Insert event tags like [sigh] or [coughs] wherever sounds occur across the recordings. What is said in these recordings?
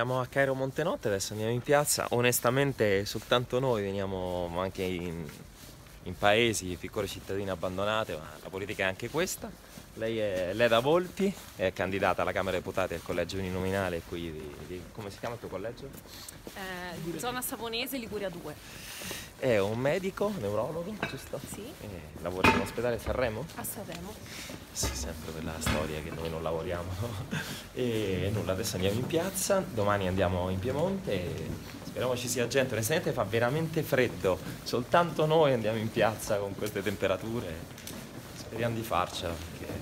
siamo a Cairo Montenotte, adesso andiamo in piazza. Onestamente soltanto noi veniamo anche in, in paesi, piccole cittadine abbandonate, ma la politica è anche questa. Lei è Leda Volpi, è candidata alla Camera dei Deputati al collegio uninominale qui di, di, come si chiama il tuo collegio? Eh, zona Savonese Liguria 2. È un medico, neurologo, giusto? Sì. E lavora in ospedale Sanremo? A Sanremo. Sì, sempre quella storia che noi non lavoriamo. [laughs] e nulla, adesso andiamo in piazza, domani andiamo in Piemonte e speriamo ci sia gente. Onestamente fa veramente freddo, soltanto noi andiamo in piazza con queste temperature. Speriamo di farcela, perché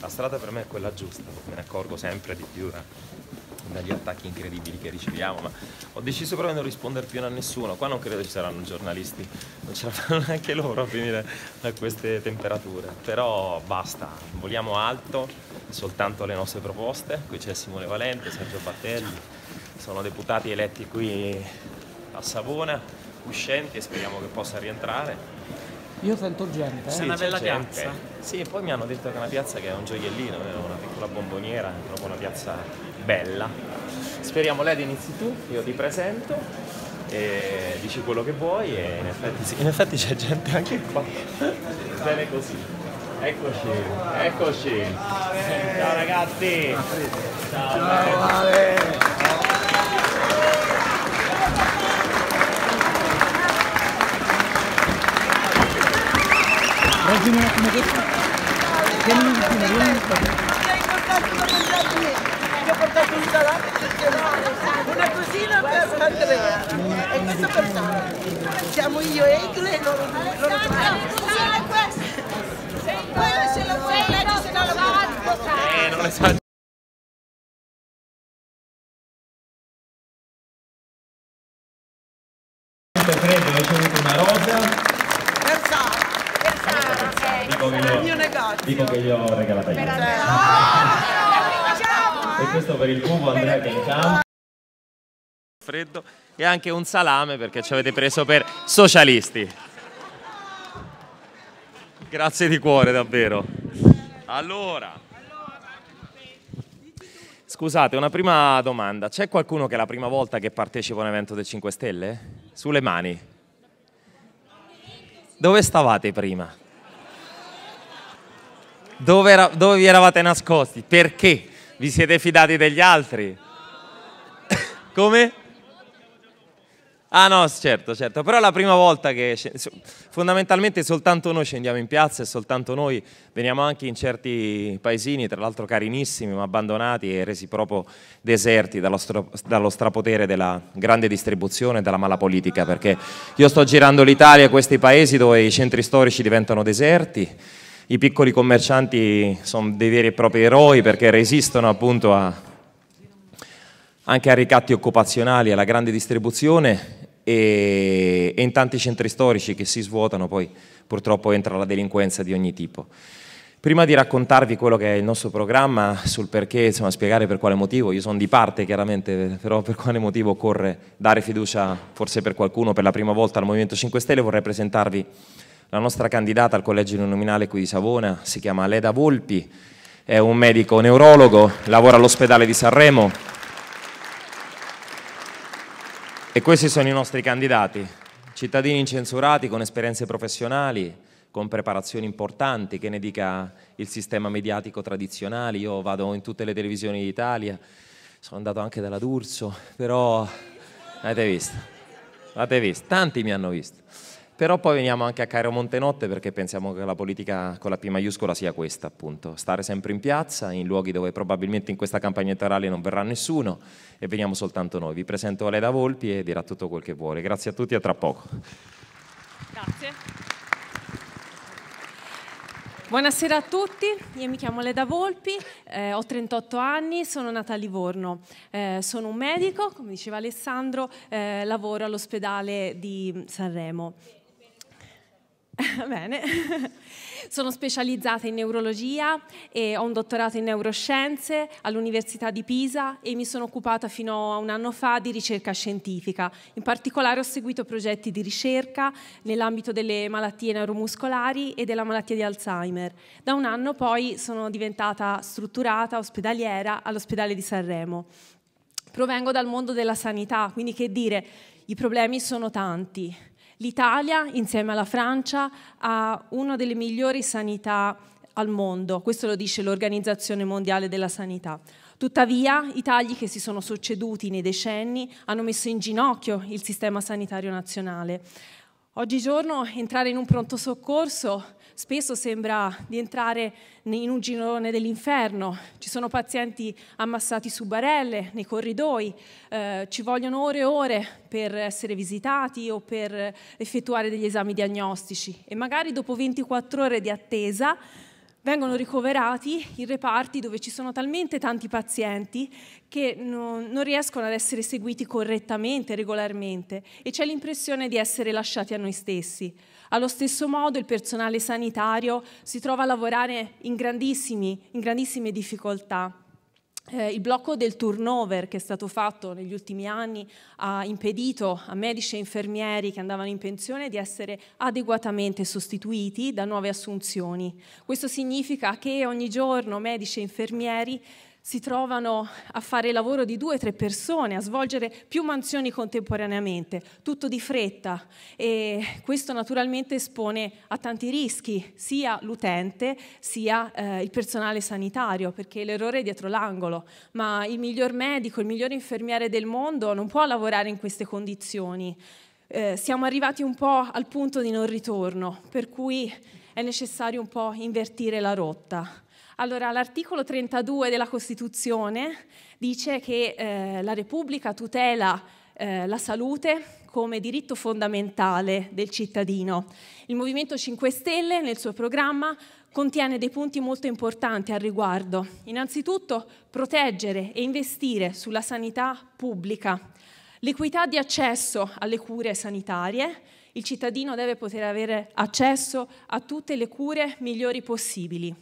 la strada per me è quella giusta, me ne accorgo sempre di più. Eh dagli attacchi incredibili che riceviamo, ma ho deciso proprio di non rispondere più a nessuno. Qua non credo ci saranno giornalisti, non ce la fanno [laughs] neanche loro a venire a queste temperature. Però basta, voliamo alto, soltanto le nostre proposte. Qui c'è Simone Valente, Sergio Battelli, sono deputati eletti qui a Savona, uscenti e speriamo che possa rientrare. Io sento gente. Eh. Sì, è una bella piazza. Sì, poi mi hanno detto che è una piazza che è un gioiellino, una piccola bomboniera, è proprio una piazza bella. Speriamo Led inizi tu, io ti presento, e dici quello che vuoi e in effetti, sì, in effetti c'è gente anche qua. Bene così. Eccoci, eccoci. Ciao ragazzi. Ciao, Ciao vale. Raggiungi un attimo questo. Vieni vicino, vieni vicino che ho portato un salame cercherò una cosina per Andrea e questo per Sara. Siamo io e Egle e loro due. Loro tre. lo fai, Eh, non freddo e anche un salame perché ci avete preso per socialisti. Grazie di cuore davvero. Allora... Scusate, una prima domanda. C'è qualcuno che è la prima volta che partecipa a un evento del 5 Stelle? Sulle mani. Dove stavate prima? Dove, era, dove vi eravate nascosti? Perché? Vi siete fidati degli altri? [coughs] Come? Ah no, certo, certo, però è la prima volta che fondamentalmente soltanto noi scendiamo in piazza e soltanto noi veniamo anche in certi paesini, tra l'altro carinissimi ma abbandonati e resi proprio deserti dallo, dallo strapotere della grande distribuzione e dalla mala politica, perché io sto girando l'Italia e questi paesi dove i centri storici diventano deserti, i piccoli commercianti sono dei veri e propri eroi perché resistono appunto a, anche a ricatti occupazionali, alla grande distribuzione e, e in tanti centri storici che si svuotano poi purtroppo entra la delinquenza di ogni tipo. Prima di raccontarvi quello che è il nostro programma, sul perché, insomma, spiegare per quale motivo, io sono di parte chiaramente, però per quale motivo occorre dare fiducia, forse per qualcuno, per la prima volta al Movimento 5 Stelle, vorrei presentarvi la nostra candidata al collegio nominale qui di Savona, si chiama Leda Volpi, è un medico neurologo, lavora all'ospedale di Sanremo, e questi sono i nostri candidati, cittadini incensurati con esperienze professionali, con preparazioni importanti, che ne dica il sistema mediatico tradizionale, io vado in tutte le televisioni d'Italia, sono andato anche dalla D'Urso, però avete visto, avete visto, tanti mi hanno visto però poi veniamo anche a Cairo Montenotte perché pensiamo che la politica con la P maiuscola sia questa appunto, stare sempre in piazza, in luoghi dove probabilmente in questa campagna elettorale non verrà nessuno e veniamo soltanto noi. Vi presento Leda Volpi e dirà tutto quel che vuole. Grazie a tutti e a tra poco. Grazie. Buonasera a tutti, io mi chiamo Leda Volpi, eh, ho 38 anni, sono nata a Livorno, eh, sono un medico, come diceva Alessandro, eh, lavoro all'ospedale di Sanremo. [laughs] Bene, sono specializzata in neurologia e ho un dottorato in neuroscienze all'Università di Pisa e mi sono occupata fino a un anno fa di ricerca scientifica. In particolare ho seguito progetti di ricerca nell'ambito delle malattie neuromuscolari e della malattia di Alzheimer. Da un anno poi sono diventata strutturata ospedaliera all'ospedale di Sanremo. Provengo dal mondo della sanità, quindi che dire, i problemi sono tanti L'Italia, insieme alla Francia, ha una delle migliori sanità al mondo, questo lo dice l'Organizzazione Mondiale della Sanità. Tuttavia, i tagli che si sono succeduti nei decenni hanno messo in ginocchio il sistema sanitario nazionale. Oggigiorno entrare in un pronto soccorso spesso sembra di entrare in un girone dell'inferno. Ci sono pazienti ammassati su barelle, nei corridoi, eh, ci vogliono ore e ore per essere visitati o per effettuare degli esami diagnostici e magari dopo 24 ore di attesa vengono ricoverati in reparti dove ci sono talmente tanti pazienti che non, non riescono ad essere seguiti correttamente, regolarmente e c'è l'impressione di essere lasciati a noi stessi. Allo stesso modo il personale sanitario si trova a lavorare in, in grandissime difficoltà. Eh, il blocco del turnover che è stato fatto negli ultimi anni ha impedito a medici e infermieri che andavano in pensione di essere adeguatamente sostituiti da nuove assunzioni. Questo significa che ogni giorno medici e infermieri si trovano a fare il lavoro di due o tre persone, a svolgere più mansioni contemporaneamente, tutto di fretta e questo naturalmente espone a tanti rischi sia l'utente sia eh, il personale sanitario perché l'errore è dietro l'angolo, ma il miglior medico, il miglior infermiere del mondo non può lavorare in queste condizioni. Eh, siamo arrivati un po' al punto di non ritorno, per cui è necessario un po' invertire la rotta. Allora, l'articolo 32 della Costituzione dice che eh, la Repubblica tutela eh, la salute come diritto fondamentale del cittadino. Il Movimento 5 Stelle nel suo programma contiene dei punti molto importanti al riguardo. Innanzitutto proteggere e investire sulla sanità pubblica, l'equità di accesso alle cure sanitarie, il cittadino deve poter avere accesso a tutte le cure migliori possibili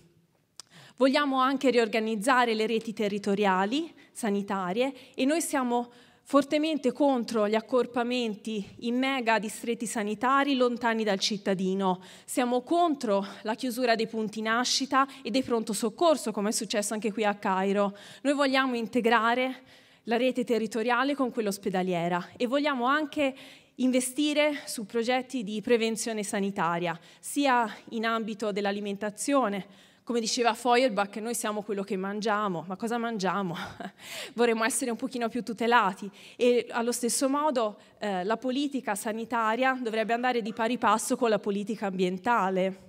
Vogliamo anche riorganizzare le reti territoriali sanitarie e noi siamo fortemente contro gli accorpamenti in mega distretti sanitari lontani dal cittadino. Siamo contro la chiusura dei punti nascita e dei pronto soccorso, come è successo anche qui a Cairo. Noi vogliamo integrare la rete territoriale con quella ospedaliera e vogliamo anche investire su progetti di prevenzione sanitaria, sia in ambito dell'alimentazione, come diceva Feuerbach, noi siamo quello che mangiamo, ma cosa mangiamo? [laughs] Vorremmo essere un pochino più tutelati e allo stesso modo eh, la politica sanitaria dovrebbe andare di pari passo con la politica ambientale.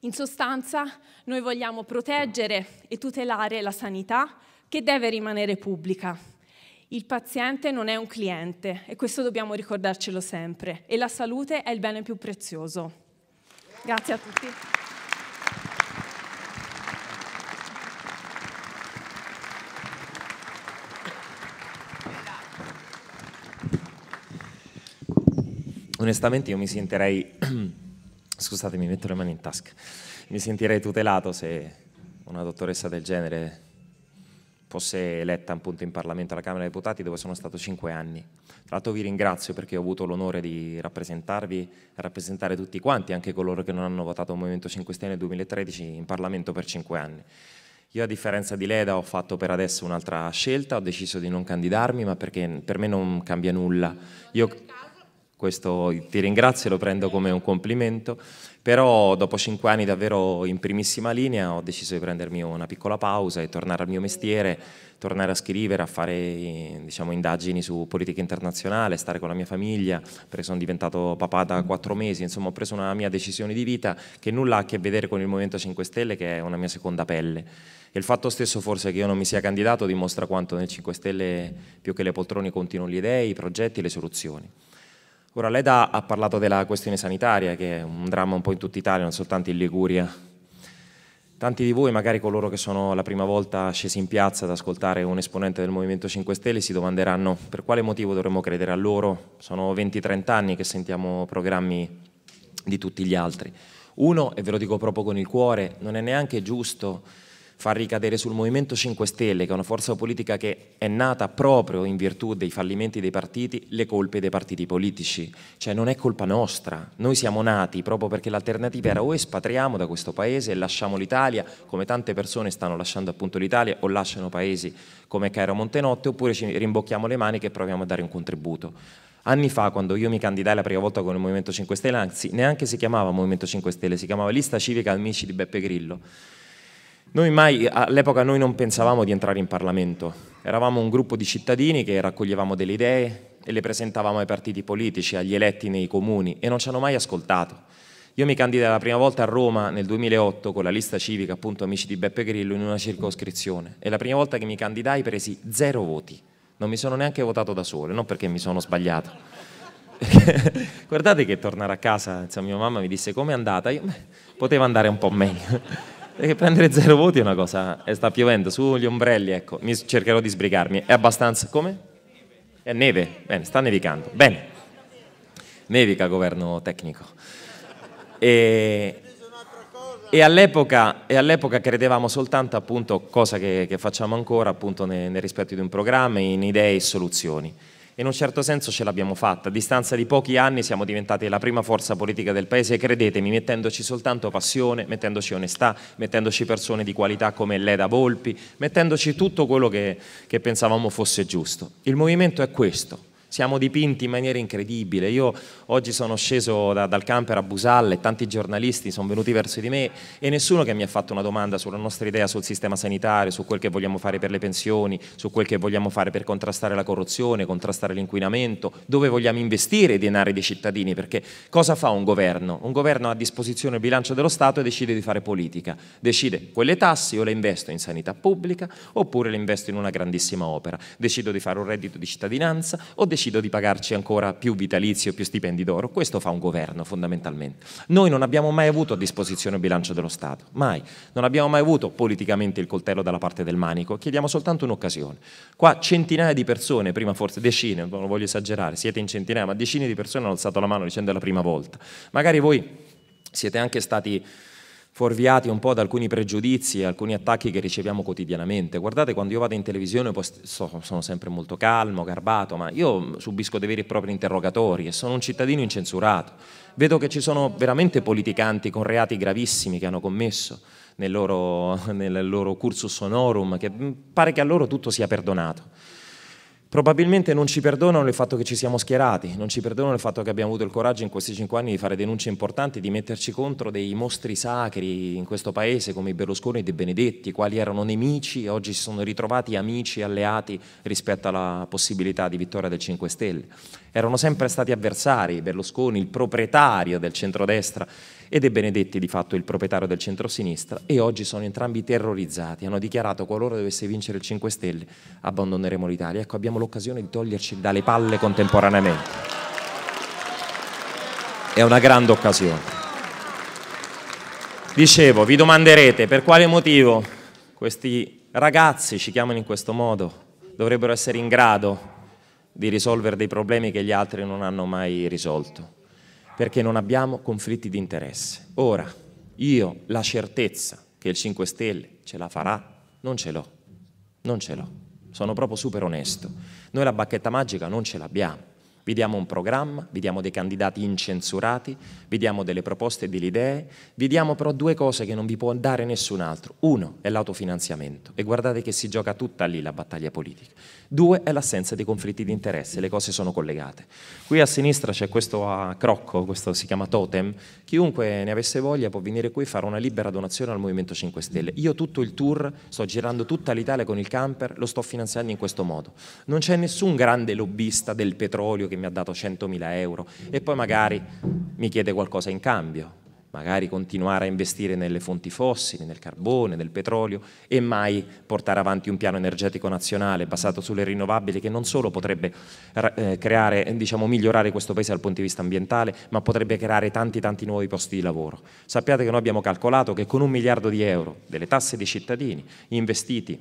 In sostanza, noi vogliamo proteggere e tutelare la sanità che deve rimanere pubblica. Il paziente non è un cliente e questo dobbiamo ricordarcelo sempre e la salute è il bene più prezioso. Grazie a tutti. onestamente io mi sentirei, [clears throat] scusatemi, metto le mani in tasca, mi sentirei tutelato se una dottoressa del genere fosse eletta appunto in Parlamento alla Camera dei Deputati dove sono stato cinque anni. Tra l'altro vi ringrazio perché ho avuto l'onore di rappresentarvi, rappresentare tutti quanti, anche coloro che non hanno votato il Movimento 5 Stelle nel 2013 in Parlamento per cinque anni. Io a differenza di Leda ho fatto per adesso un'altra scelta, ho deciso di non candidarmi ma perché per me non cambia nulla. Io questo ti ringrazio, lo prendo come un complimento, però dopo cinque anni davvero in primissima linea ho deciso di prendermi una piccola pausa e tornare al mio mestiere, tornare a scrivere, a fare diciamo, indagini su politica internazionale, stare con la mia famiglia, perché sono diventato papà da quattro mesi, insomma ho preso una mia decisione di vita che nulla ha a che vedere con il Movimento 5 Stelle che è una mia seconda pelle. E il fatto stesso forse che io non mi sia candidato dimostra quanto nel 5 Stelle più che le poltrone continuano gli idei, i progetti, le soluzioni. Ora l'EDA ha parlato della questione sanitaria, che è un dramma un po' in tutta Italia, non soltanto in Liguria. Tanti di voi, magari coloro che sono la prima volta scesi in piazza ad ascoltare un esponente del Movimento 5 Stelle, si domanderanno per quale motivo dovremmo credere a loro. Sono 20-30 anni che sentiamo programmi di tutti gli altri. Uno, e ve lo dico proprio con il cuore, non è neanche giusto far ricadere sul Movimento 5 Stelle, che è una forza politica che è nata proprio in virtù dei fallimenti dei partiti, le colpe dei partiti politici. Cioè non è colpa nostra, noi siamo nati proprio perché l'alternativa era o oh, espatriamo da questo paese e lasciamo l'Italia, come tante persone stanno lasciando appunto l'Italia o lasciano paesi come Cairo Montenotte, oppure ci rimbocchiamo le maniche e proviamo a dare un contributo. Anni fa, quando io mi candidai la prima volta con il Movimento 5 Stelle, anzi neanche si chiamava Movimento 5 Stelle, si chiamava Lista Civica Amici di Beppe Grillo. Noi mai, all'epoca noi non pensavamo di entrare in Parlamento, eravamo un gruppo di cittadini che raccoglievamo delle idee e le presentavamo ai partiti politici, agli eletti nei comuni e non ci hanno mai ascoltato. Io mi candidai la prima volta a Roma nel 2008 con la lista civica appunto Amici di Beppe Grillo in una circoscrizione e la prima volta che mi candidai presi zero voti, non mi sono neanche votato da solo, non perché mi sono sbagliato. [laughs] Guardate che tornare a casa, insomma, mia mamma mi disse come è andata, io, beh, poteva andare un po' meglio. Perché prendere zero voti è una cosa, e eh, sta piovendo sugli ombrelli, ecco, mi cercherò di sbrigarmi. È abbastanza, come? È neve, bene, sta nevicando, bene. Nevica governo tecnico. E, e all'epoca, all credevamo soltanto appunto, cosa che, che facciamo ancora appunto nel, nel rispetto di un programma, in idee e soluzioni in un certo senso ce l'abbiamo fatta. A distanza di pochi anni siamo diventati la prima forza politica del Paese, credetemi, mettendoci soltanto passione, mettendoci onestà, mettendoci persone di qualità come Leda Volpi, mettendoci tutto quello che, che pensavamo fosse giusto. Il movimento è questo. Siamo dipinti in maniera incredibile. Io oggi sono sceso da, dal camper a Busalle, e tanti giornalisti sono venuti verso di me e nessuno che mi ha fatto una domanda sulla nostra idea sul sistema sanitario, su quel che vogliamo fare per le pensioni, su quel che vogliamo fare per contrastare la corruzione, contrastare l'inquinamento, dove vogliamo investire i denari dei cittadini, perché cosa fa un governo? Un governo ha a disposizione il bilancio dello Stato e decide di fare politica. Decide quelle tasse, io le investo in sanità pubblica oppure le investo in una grandissima opera. Decido di fare un reddito di cittadinanza o decido decido di pagarci ancora più vitalizio, più stipendi d'oro. Questo fa un governo fondamentalmente. Noi non abbiamo mai avuto a disposizione il bilancio dello Stato, mai. Non abbiamo mai avuto politicamente il coltello dalla parte del manico, chiediamo soltanto un'occasione. Qua centinaia di persone, prima forse decine, non voglio esagerare, siete in centinaia, ma decine di persone hanno alzato la mano dicendo è la prima volta. Magari voi siete anche stati fuorviati un po' da alcuni pregiudizi e alcuni attacchi che riceviamo quotidianamente. Guardate, quando io vado in televisione sono sempre molto calmo, garbato, ma io subisco dei veri e propri interrogatori e sono un cittadino incensurato. Vedo che ci sono veramente politicanti con reati gravissimi che hanno commesso nel loro, [laughs] nel loro cursus honorum, che pare che a loro tutto sia perdonato. Probabilmente non ci perdonano il fatto che ci siamo schierati, non ci perdonano il fatto che abbiamo avuto il coraggio in questi cinque anni di fare denunce importanti, di metterci contro dei mostri sacri in questo paese come i Berlusconi e De Benedetti, quali erano nemici e oggi si sono ritrovati amici e alleati rispetto alla possibilità di vittoria del 5 Stelle erano sempre stati avversari, Berlusconi il proprietario del centrodestra e De Benedetti di fatto il proprietario del centrosinistra e oggi sono entrambi terrorizzati, hanno dichiarato qualora dovesse vincere il 5 Stelle abbandoneremo l'Italia. Ecco, abbiamo l'occasione di toglierci dalle palle contemporaneamente. È una grande occasione. Dicevo, vi domanderete per quale motivo questi ragazzi, ci chiamano in questo modo, dovrebbero essere in grado di risolvere dei problemi che gli altri non hanno mai risolto, perché non abbiamo conflitti di interesse. Ora, io la certezza che il 5 Stelle ce la farà, non ce l'ho, non ce l'ho, sono proprio super onesto. Noi la bacchetta magica non ce l'abbiamo, vi diamo un programma, vi diamo dei candidati incensurati, vi diamo delle proposte e delle idee, vi diamo però due cose che non vi può dare nessun altro. Uno è l'autofinanziamento e guardate che si gioca tutta lì la battaglia politica. Due è l'assenza di conflitti di interesse, le cose sono collegate. Qui a sinistra c'è questo a ah, crocco, questo si chiama totem, chiunque ne avesse voglia può venire qui e fare una libera donazione al Movimento 5 Stelle. Io tutto il tour, sto girando tutta l'Italia con il camper, lo sto finanziando in questo modo. Non c'è nessun grande lobbista del petrolio che mi ha dato 100.000 euro e poi magari mi chiede qualcosa in cambio magari continuare a investire nelle fonti fossili, nel carbone, nel petrolio e mai portare avanti un piano energetico nazionale basato sulle rinnovabili che non solo potrebbe eh, creare, eh, diciamo, migliorare questo paese dal punto di vista ambientale, ma potrebbe creare tanti tanti nuovi posti di lavoro. Sappiate che noi abbiamo calcolato che con un miliardo di euro delle tasse dei cittadini investiti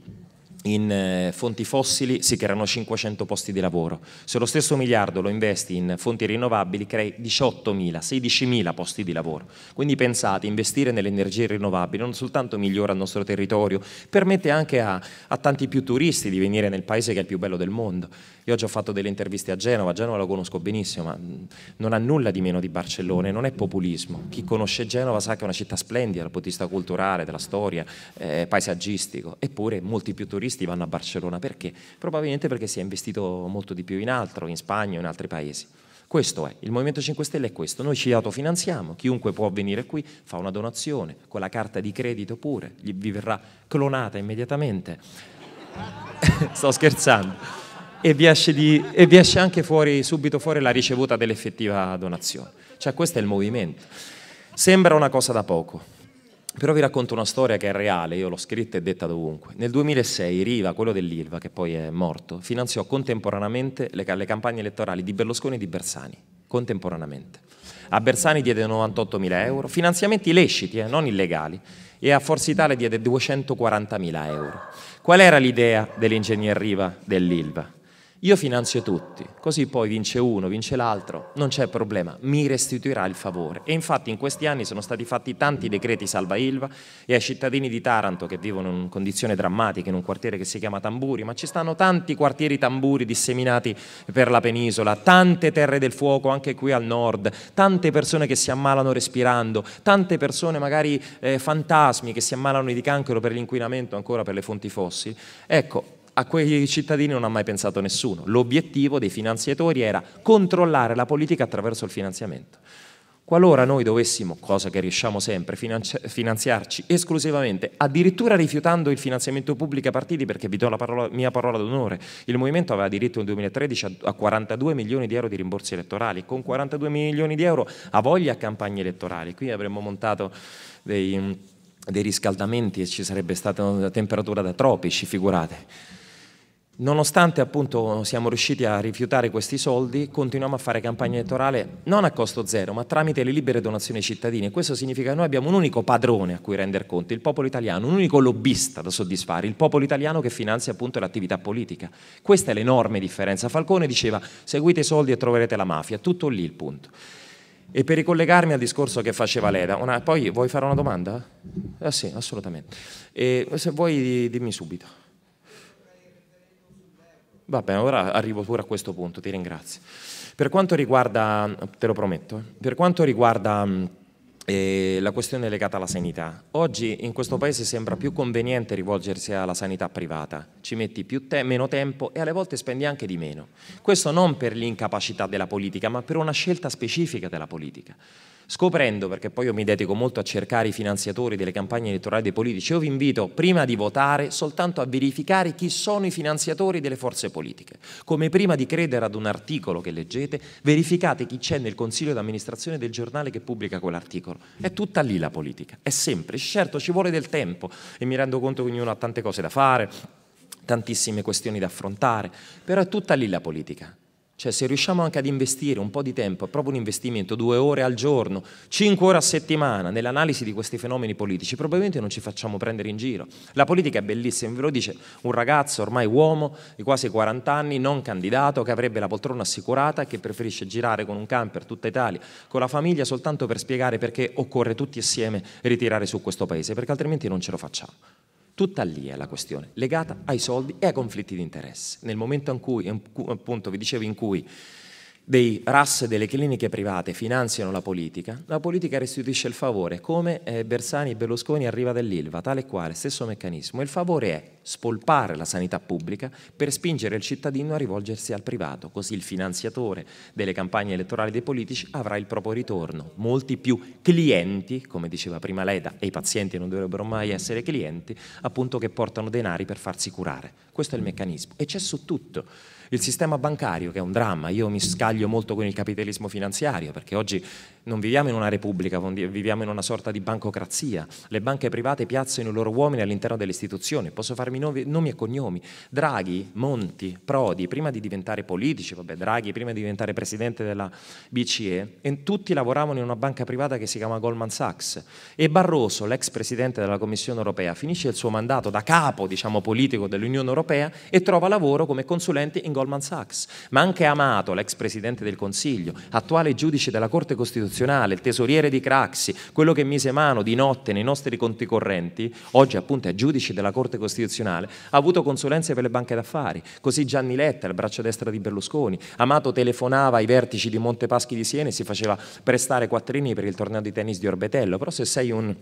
in eh, fonti fossili si creano 500 posti di lavoro. Se lo stesso miliardo lo investi in fonti rinnovabili crei 18.000, 16.000 posti di lavoro. Quindi pensate, investire nelle energie rinnovabili non soltanto migliora il nostro territorio, permette anche a, a tanti più turisti di venire nel paese che è il più bello del mondo. Io oggi ho fatto delle interviste a Genova, Genova la conosco benissimo, ma non ha nulla di meno di Barcellona, non è populismo. Chi conosce Genova sa che è una città splendida dal punto di vista culturale, della storia, eh, paesaggistico, eppure molti più turisti vanno a Barcellona. Perché? Probabilmente perché si è investito molto di più in altro, in Spagna o in altri paesi. Questo è, il Movimento 5 Stelle è questo, noi ci autofinanziamo, chiunque può venire qui fa una donazione, con la carta di credito pure, gli, vi verrà clonata immediatamente. [laughs] Sto scherzando e vi, di, e vi esce, anche fuori, subito fuori la ricevuta dell'effettiva donazione. Cioè questo è il movimento. Sembra una cosa da poco, però vi racconto una storia che è reale, io l'ho scritta e detta dovunque. Nel 2006 Riva, quello dell'Ilva, che poi è morto, finanziò contemporaneamente le, le campagne elettorali di Berlusconi e di Bersani, contemporaneamente. A Bersani diede 98.000 euro, finanziamenti leciti, eh, non illegali, e a Forza Italia diede 240.000 euro. Qual era l'idea dell'ingegner Riva dell'Ilva? Io finanzio tutti, così poi vince uno, vince l'altro, non c'è problema, mi restituirà il favore. E infatti in questi anni sono stati fatti tanti decreti salva Ilva e ai cittadini di Taranto che vivono in condizioni drammatiche in un quartiere che si chiama Tamburi, ma ci stanno tanti quartieri tamburi disseminati per la penisola, tante terre del fuoco anche qui al nord, tante persone che si ammalano respirando, tante persone magari eh, fantasmi che si ammalano di cancro per l'inquinamento ancora per le fonti fossili. Ecco, a quei cittadini non ha mai pensato nessuno. L'obiettivo dei finanziatori era controllare la politica attraverso il finanziamento. Qualora noi dovessimo, cosa che riusciamo sempre, finanziarci esclusivamente, addirittura rifiutando il finanziamento pubblico a partiti, perché vi do la parola, mia parola d'onore, il movimento aveva diritto nel 2013 a 42 milioni di euro di rimborsi elettorali, con 42 milioni di euro a voglia a campagne elettorali. Qui avremmo montato dei, dei riscaldamenti e ci sarebbe stata una temperatura da tropici, figurate. Nonostante appunto siamo riusciti a rifiutare questi soldi, continuiamo a fare campagna elettorale non a costo zero, ma tramite le libere donazioni ai cittadini. Questo significa che noi abbiamo un unico padrone a cui rendere conto, il popolo italiano, un unico lobbista da soddisfare, il popolo italiano che finanzia appunto l'attività politica. Questa è l'enorme differenza. Falcone diceva seguite i soldi e troverete la mafia, tutto lì il punto. E per ricollegarmi al discorso che faceva Leda, una, poi vuoi fare una domanda? Ah sì, assolutamente. E, se vuoi dimmi subito. Va bene, ora arrivo pure a questo punto, ti ringrazio. Per quanto riguarda, te lo prometto, eh, per quanto riguarda mm, eh, la questione legata alla sanità, oggi in questo paese sembra più conveniente rivolgersi alla sanità privata, ci metti te- meno tempo e alle volte spendi anche di meno. Questo non per l'incapacità della politica, ma per una scelta specifica della politica scoprendo, perché poi io mi dedico molto a cercare i finanziatori delle campagne elettorali dei politici, io vi invito prima di votare soltanto a verificare chi sono i finanziatori delle forze politiche. Come prima di credere ad un articolo che leggete, verificate chi c'è nel consiglio d'amministrazione del giornale che pubblica quell'articolo. È tutta lì la politica, è sempre, certo ci vuole del tempo e mi rendo conto che ognuno ha tante cose da fare, tantissime questioni da affrontare, però è tutta lì la politica. Cioè se riusciamo anche ad investire un po' di tempo, proprio un investimento, due ore al giorno, cinque ore a settimana nell'analisi di questi fenomeni politici, probabilmente non ci facciamo prendere in giro. La politica è bellissima, ve lo dice un ragazzo ormai uomo di quasi 40 anni, non candidato, che avrebbe la poltrona assicurata e che preferisce girare con un camper tutta Italia, con la famiglia, soltanto per spiegare perché occorre tutti assieme ritirare su questo paese, perché altrimenti non ce lo facciamo. Tutta lì è la questione, legata ai soldi e ai conflitti di interesse. Nel momento in cui, appunto, vi dicevo, in cui dei RAS delle cliniche private finanziano la politica, la politica restituisce il favore, come eh, Bersani e Berlusconi arriva dell'ILVA, tale e quale, stesso meccanismo. Il favore è spolpare la sanità pubblica per spingere il cittadino a rivolgersi al privato, così il finanziatore delle campagne elettorali dei politici avrà il proprio ritorno. Molti più clienti, come diceva prima Leda, e i pazienti non dovrebbero mai essere clienti, appunto che portano denari per farsi curare. Questo è il meccanismo e c'è su tutto il sistema bancario che è un dramma, io mi scaglio molto con il capitalismo finanziario perché oggi non viviamo in una repubblica, viviamo in una sorta di bancocrazia. Le banche private piazzano i loro uomini all'interno delle istituzioni. Posso farmi nomi e cognomi. Draghi, Monti, Prodi, prima di diventare politici, vabbè, Draghi, prima di diventare presidente della BCE, tutti lavoravano in una banca privata che si chiama Goldman Sachs. E Barroso, l'ex presidente della Commissione europea, finisce il suo mandato da capo diciamo, politico dell'Unione europea e trova lavoro come consulente in Goldman Sachs. Ma anche Amato, l'ex presidente del Consiglio, attuale giudice della Corte Costituzionale, istituzionale, il tesoriere di Craxi, quello che mise mano di notte nei nostri conti correnti, oggi appunto è giudice della Corte Costituzionale, ha avuto consulenze per le banche d'affari. Così Gianni Letta, il braccio destro di Berlusconi, Amato telefonava ai vertici di Montepaschi di Siena e si faceva prestare quattrini per il torneo di tennis di Orbetello, però se sei un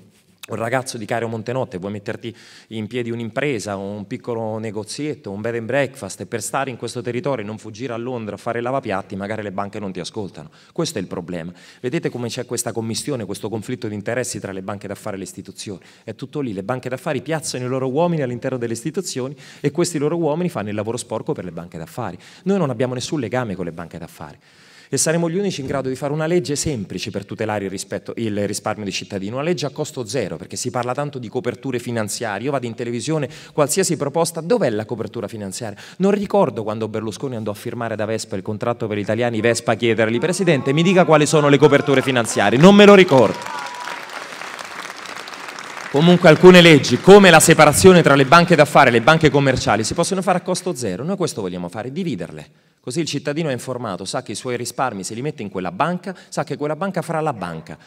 un ragazzo di Cairo Montenotte vuoi metterti in piedi un'impresa o un piccolo negozietto, un bed and breakfast e per stare in questo territorio e non fuggire a Londra a fare lavapiatti, magari le banche non ti ascoltano. Questo è il problema. Vedete come c'è questa commissione, questo conflitto di interessi tra le banche d'affari e le istituzioni. È tutto lì, le banche d'affari piazzano i loro uomini all'interno delle istituzioni e questi loro uomini fanno il lavoro sporco per le banche d'affari. Noi non abbiamo nessun legame con le banche d'affari e saremo gli unici in grado di fare una legge semplice per tutelare il, rispetto, il risparmio dei cittadini, una legge a costo zero, perché si parla tanto di coperture finanziarie, io vado in televisione, qualsiasi proposta, dov'è la copertura finanziaria? Non ricordo quando Berlusconi andò a firmare da Vespa il contratto per gli italiani, Vespa a chiedergli, Presidente, mi dica quali sono le coperture finanziarie, non me lo ricordo comunque alcune leggi, come la separazione tra le banche d'affari e le banche commerciali, si possono fare a costo zero. Noi questo vogliamo fare, dividerle. Così il cittadino è informato, sa che i suoi risparmi se li mette in quella banca, sa che quella banca farà la banca,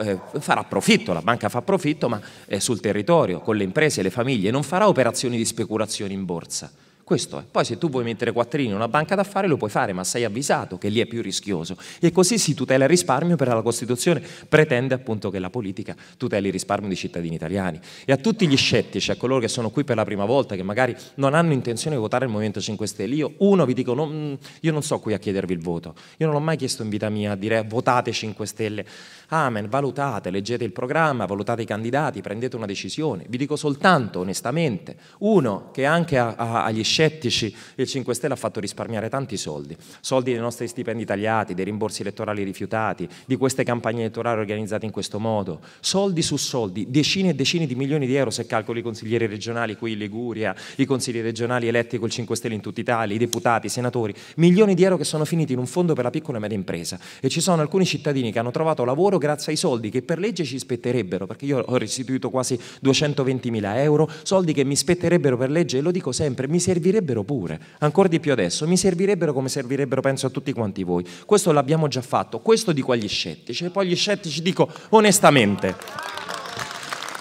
eh, farà profitto, la banca fa profitto, ma eh, sul territorio, con le imprese e le famiglie, non farà operazioni di speculazione in borsa. Questo è. Poi se tu vuoi mettere quattrini in una banca d'affari lo puoi fare, ma sei avvisato che lì è più rischioso. E così si tutela il risparmio perché la Costituzione pretende appunto che la politica tuteli il risparmio dei cittadini italiani. E a tutti gli scettici, a coloro che sono qui per la prima volta, che magari non hanno intenzione di votare il Movimento 5 Stelle, io uno vi dico, non, io non so qui a chiedervi il voto. Io non l'ho mai chiesto in vita mia a dire votate 5 Stelle. Amen, valutate, leggete il programma, valutate i candidati, prendete una decisione. Vi dico soltanto, onestamente, uno che anche a, a, agli scettici scettici, il 5 Stelle ha fatto risparmiare tanti soldi, soldi dei nostri stipendi tagliati, dei rimborsi elettorali rifiutati, di queste campagne elettorali organizzate in questo modo, soldi su soldi, decine e decine di milioni di euro se calcoli i consiglieri regionali qui in Liguria, i consiglieri regionali eletti col 5 Stelle in tutta Italia, i deputati, i senatori, milioni di euro che sono finiti in un fondo per la piccola e media impresa e ci sono alcuni cittadini che hanno trovato lavoro grazie ai soldi che per legge ci spetterebbero, perché io ho restituito quasi 220 mila euro, soldi che mi spetterebbero per legge e lo dico sempre, mi servirebbero servirebbero pure, ancora di più adesso, mi servirebbero come servirebbero penso a tutti quanti voi. Questo l'abbiamo già fatto, questo dico agli scettici e poi gli scettici dico onestamente,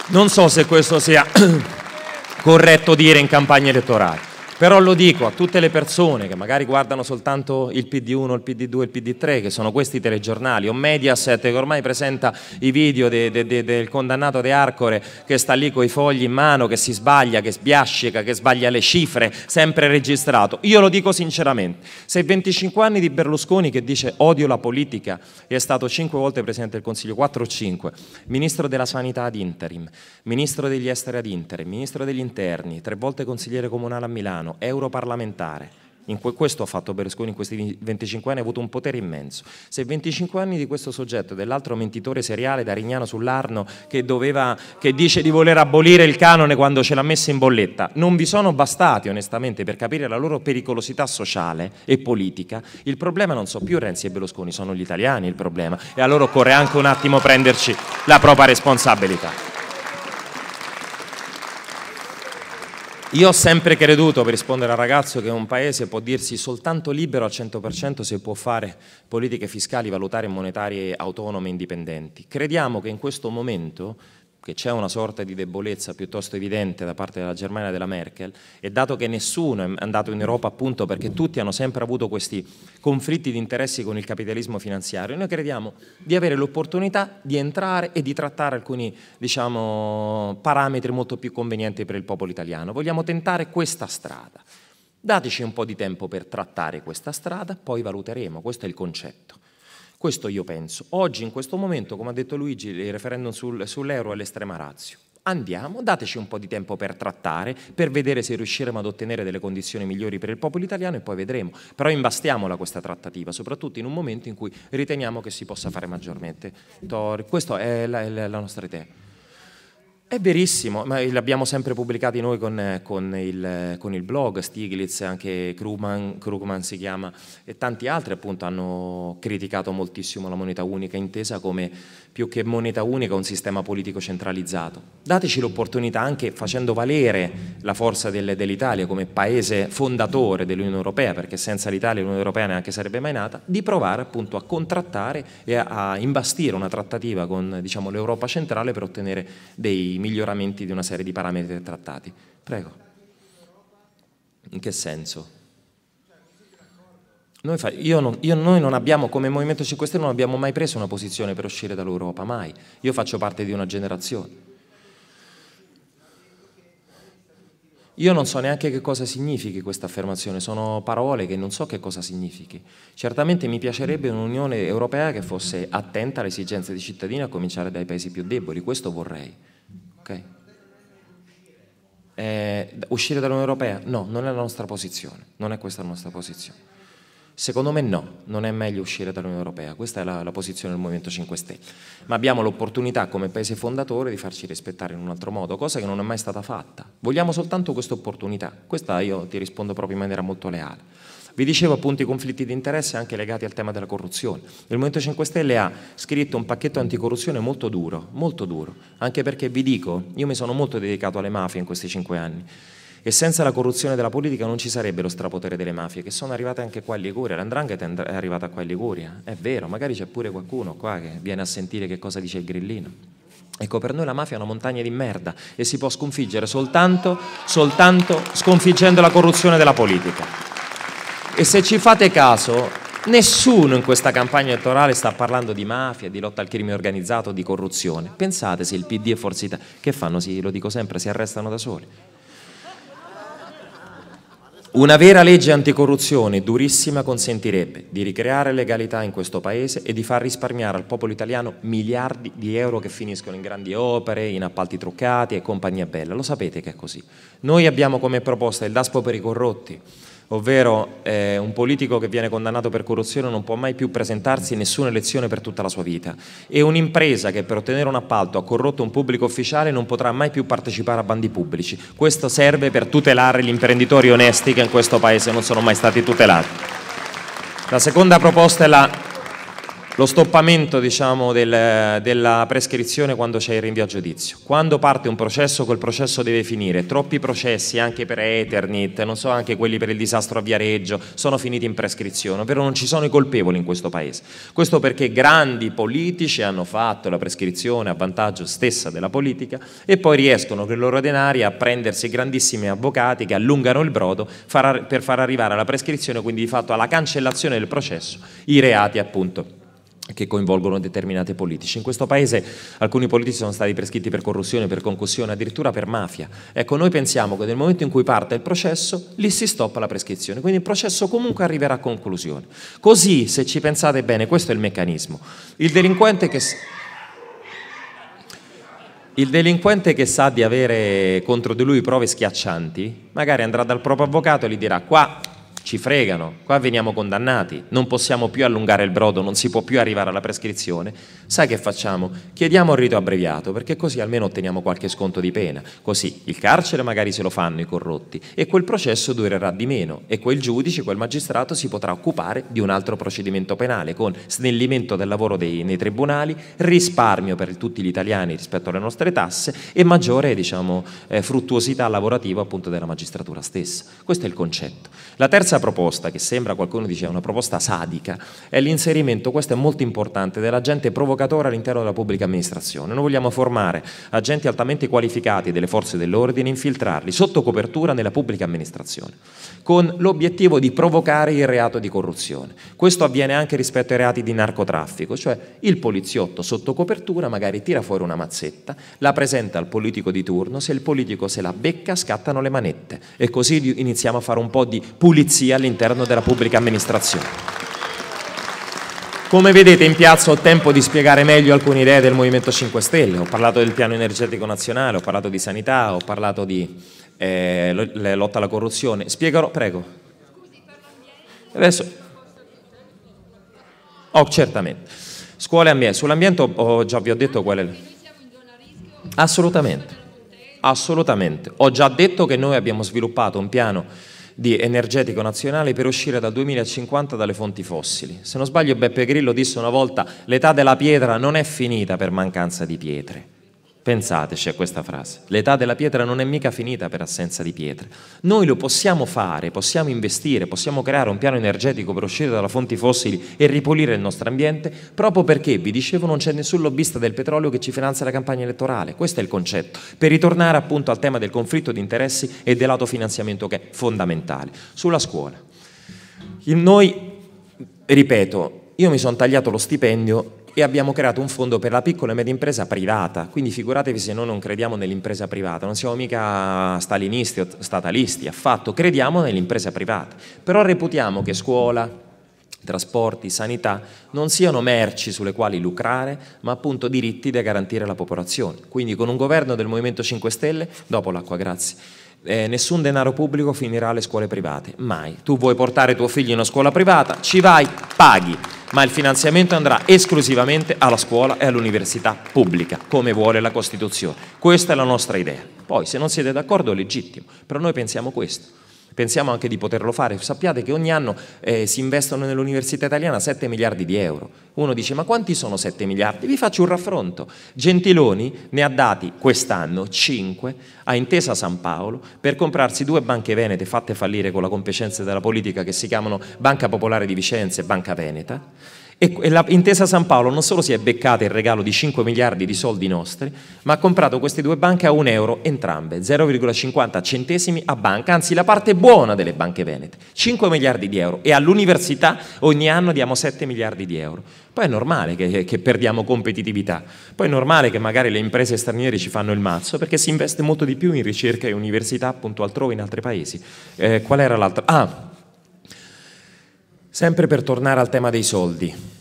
non so se questo sia [coughs] corretto dire in campagna elettorale. Però lo dico a tutte le persone che magari guardano soltanto il PD1, il PD2, il PD3, che sono questi telegiornali, o Mediaset che ormai presenta i video de, de, de, del condannato De Arcore che sta lì con i fogli in mano, che si sbaglia, che sbiascica, che sbaglia le cifre, sempre registrato. Io lo dico sinceramente, se 25 anni di Berlusconi che dice odio la politica e è stato 5 volte Presidente del Consiglio, 4 o 5, Ministro della Sanità ad interim, Ministro degli Esteri ad interim, Ministro degli Interni, 3 volte consigliere comunale a Milano, italiano, europarlamentare. Que questo ha fatto Berlusconi in questi 25 anni, ha avuto un potere immenso. Se 25 anni di questo soggetto, dell'altro mentitore seriale da Rignano sull'Arno, che, doveva, che dice di voler abolire il canone quando ce l'ha messa in bolletta, non vi sono bastati onestamente per capire la loro pericolosità sociale e politica, il problema non sono più Renzi e Berlusconi, sono gli italiani il problema e allora occorre anche un attimo prenderci la propria responsabilità. Io ho sempre creduto, per rispondere al ragazzo, che un paese può dirsi soltanto libero al 100% se può fare politiche fiscali, valutarie e monetarie autonome e indipendenti. Crediamo che in questo momento che c'è una sorta di debolezza piuttosto evidente da parte della Germania e della Merkel e dato che nessuno è andato in Europa appunto perché tutti hanno sempre avuto questi conflitti di interessi con il capitalismo finanziario, noi crediamo di avere l'opportunità di entrare e di trattare alcuni diciamo, parametri molto più convenienti per il popolo italiano. Vogliamo tentare questa strada. Dateci un po' di tempo per trattare questa strada, poi valuteremo, questo è il concetto. Questo io penso. Oggi, in questo momento, come ha detto Luigi, il referendum sul, sull'euro è l'estrema razio. Andiamo, dateci un po' di tempo per trattare, per vedere se riusciremo ad ottenere delle condizioni migliori per il popolo italiano e poi vedremo. Però imbastiamola questa trattativa, soprattutto in un momento in cui riteniamo che si possa fare maggiormente. Questo è la, è la nostra idea. È verissimo, ma l'abbiamo sempre pubblicato noi con, con, il, con, il, blog, Stiglitz, anche Krugman, Krugman si chiama, e tanti altri appunto hanno criticato moltissimo la moneta unica intesa come più che moneta unica, un sistema politico centralizzato. Dateci l'opportunità anche facendo valere la forza del, dell'Italia come paese fondatore dell'Unione Europea, perché senza l'Italia l'Unione Europea neanche sarebbe mai nata, di provare appunto a contrattare e a, a imbastire una trattativa con diciamo, l'Europa centrale per ottenere dei miglioramenti di una serie di parametri trattati. Prego. In che senso? Noi, fa, io non, io, noi non abbiamo, come Movimento 5 Stelle, non abbiamo mai preso una posizione per uscire dall'Europa, mai. Io faccio parte di una generazione. Io non so neanche che cosa significhi questa affermazione, sono parole che non so che cosa significhi. Certamente mi piacerebbe un'Unione Europea che fosse attenta alle esigenze dei cittadini, a cominciare dai paesi più deboli, questo vorrei. Okay. Eh, uscire dall'Unione Europea? No, non è la nostra posizione, non è questa la nostra posizione. Secondo me no, non è meglio uscire dall'Unione Europea, questa è la, la, posizione del Movimento 5 Stelle, ma abbiamo l'opportunità come paese fondatore di farci rispettare in un altro modo, cosa che non è mai stata fatta. Vogliamo soltanto questa opportunità, questa io ti rispondo proprio in maniera molto leale. Vi dicevo appunto i conflitti di interesse anche legati al tema della corruzione. Il Movimento 5 Stelle ha scritto un pacchetto anticorruzione molto duro, molto duro, anche perché vi dico, io mi sono molto dedicato alle mafie in questi cinque anni e senza la corruzione della politica non ci sarebbe lo strapotere delle mafie, che sono arrivate anche qua in Liguria, l'andrangheta è arrivata qua in Liguria, è vero, magari c'è pure qualcuno qua che viene a sentire che cosa dice il grillino. Ecco, per noi la mafia è una montagna di merda e si può sconfiggere soltanto, soltanto sconfiggendo la corruzione della politica. E se ci fate caso, nessuno in questa campagna elettorale sta parlando di mafia, di lotta al crimine organizzato, di corruzione. Pensate se il PD e Forza Italia, che fanno? Sì, lo dico sempre, si arrestano da soli. Una vera legge anticorruzione durissima consentirebbe di ricreare legalità in questo Paese e di far risparmiare al popolo italiano miliardi di euro che finiscono in grandi opere, in appalti truccati e compagnia bella. Lo sapete che è così. Noi abbiamo come proposta il DASPO per i corrotti, ovvero eh, un politico che viene condannato per corruzione non può mai più presentarsi in nessuna elezione per tutta la sua vita e un'impresa che per ottenere un appalto ha corrotto un pubblico ufficiale non potrà mai più partecipare a bandi pubblici. Questo serve per tutelare gli imprenditori onesti che in questo Paese non sono mai stati tutelati. La seconda proposta è la lo stoppamento diciamo, del, della prescrizione quando c'è il rinvio a giudizio. Quando parte un processo, quel processo deve finire. Troppi processi, anche per Eternit, non so, anche quelli per il disastro a Viareggio, sono finiti in prescrizione, però non ci sono i colpevoli in questo Paese. Questo perché grandi politici hanno fatto la prescrizione a vantaggio stessa della politica e poi riescono con i loro denari a prendersi grandissimi avvocati che allungano il brodo per far arrivare alla prescrizione, quindi di fatto alla cancellazione del processo, i reati appunto che coinvolgono determinati politici. In questo paese alcuni politici sono stati prescritti per corruzione, per concussione, addirittura per mafia. Ecco, noi pensiamo che nel momento in cui parte il processo, lì si stoppa la prescrizione, quindi il processo comunque arriverà a conclusione. Così, se ci pensate bene, questo è il meccanismo. Il delinquente che... Il delinquente che sa di avere contro di lui prove schiaccianti, magari andrà dal proprio avvocato e gli dirà qua ci fregano, qua veniamo condannati, non possiamo più allungare il brodo, non si può più arrivare alla prescrizione, sai che facciamo? Chiediamo il rito abbreviato perché così almeno otteniamo qualche sconto di pena, così il carcere magari se lo fanno i corrotti e quel processo durerà di meno e quel giudice, quel magistrato si potrà occupare di un altro procedimento penale con snellimento del lavoro dei, nei tribunali, risparmio per tutti gli italiani rispetto alle nostre tasse e maggiore diciamo, eh, fruttuosità lavorativa appunto della magistratura stessa. Questo è il concetto. La terza terza proposta, che sembra qualcuno dice una proposta sadica, è l'inserimento, questo è molto importante, dell'agente provocatore all'interno della pubblica amministrazione. Noi vogliamo formare agenti altamente qualificati delle forze dell'ordine, infiltrarli sotto copertura nella pubblica amministrazione, con l'obiettivo di provocare il reato di corruzione. Questo avviene anche rispetto ai reati di narcotraffico, cioè il poliziotto sotto copertura magari tira fuori una mazzetta, la presenta al politico di turno, se il politico se la becca scattano le manette e così iniziamo a fare un po' di pulizia democrazia all'interno della pubblica amministrazione. Come vedete in piazza ho tempo di spiegare meglio alcune idee del Movimento 5 Stelle, ho parlato del piano energetico nazionale, ho parlato di sanità, ho parlato di eh, lotta alla corruzione. Spiegherò, prego. Adesso. Oh, certamente. Scuole e ambiente. Sull'ambiente ho già vi ho detto qual è. Assolutamente. Assolutamente. Ho già detto che noi abbiamo sviluppato un piano di energetico nazionale per uscire dal 2050 dalle fonti fossili. Se non sbaglio Beppe Grillo disse una volta l'età della pietra non è finita per mancanza di pietre. Pensateci a questa frase. L'età della pietra non è mica finita per assenza di pietre. Noi lo possiamo fare, possiamo investire, possiamo creare un piano energetico per uscire dalle fonti fossili e ripulire il nostro ambiente, proprio perché, vi dicevo, non c'è nessun lobbista del petrolio che ci finanzia la campagna elettorale. Questo è il concetto. Per ritornare appunto al tema del conflitto di interessi e dell'autofinanziamento che è fondamentale. Sulla scuola. Noi, ripeto, io mi sono tagliato lo stipendio e abbiamo creato un fondo per la piccola e media impresa privata, quindi figuratevi se noi non crediamo nell'impresa privata, non siamo mica stalinisti o statalisti, affatto, crediamo nell'impresa privata, però reputiamo che scuola, trasporti, sanità non siano merci sulle quali lucrare, ma appunto diritti da garantire alla popolazione. Quindi con un governo del Movimento 5 Stelle, dopo l'acqua, grazie. Eh, nessun denaro pubblico finirà alle scuole private, mai. Tu vuoi portare tuo figlio in una scuola privata, ci vai, paghi ma il finanziamento andrà esclusivamente alla scuola e all'università pubblica, come vuole la Costituzione. Questa è la nostra idea. Poi se non siete d'accordo è legittimo, però noi pensiamo questo pensiamo anche di poterlo fare. Sappiate che ogni anno eh, si investono nell'università italiana 7 miliardi di euro. Uno dice ma quanti sono 7 miliardi? Vi faccio un raffronto. Gentiloni ne ha dati quest'anno 5 a Intesa San Paolo per comprarsi due banche venete fatte fallire con la compiacenza della politica che si chiamano Banca Popolare di Vicenza e Banca Veneta e l'intesa San Paolo non solo si è beccata il regalo di 5 miliardi di soldi nostri, ma ha comprato queste due banche a un euro entrambe, 0,50 centesimi a banca, anzi la parte buona delle banche venete, 5 miliardi di euro. E all'università ogni anno diamo 7 miliardi di euro. Poi è normale che, che perdiamo competitività, poi è normale che magari le imprese straniere ci fanno il mazzo, perché si investe molto di più in ricerca e università appunto altrove in altri paesi. Eh, qual era l'altra? Ah, sempre per tornare al tema dei soldi.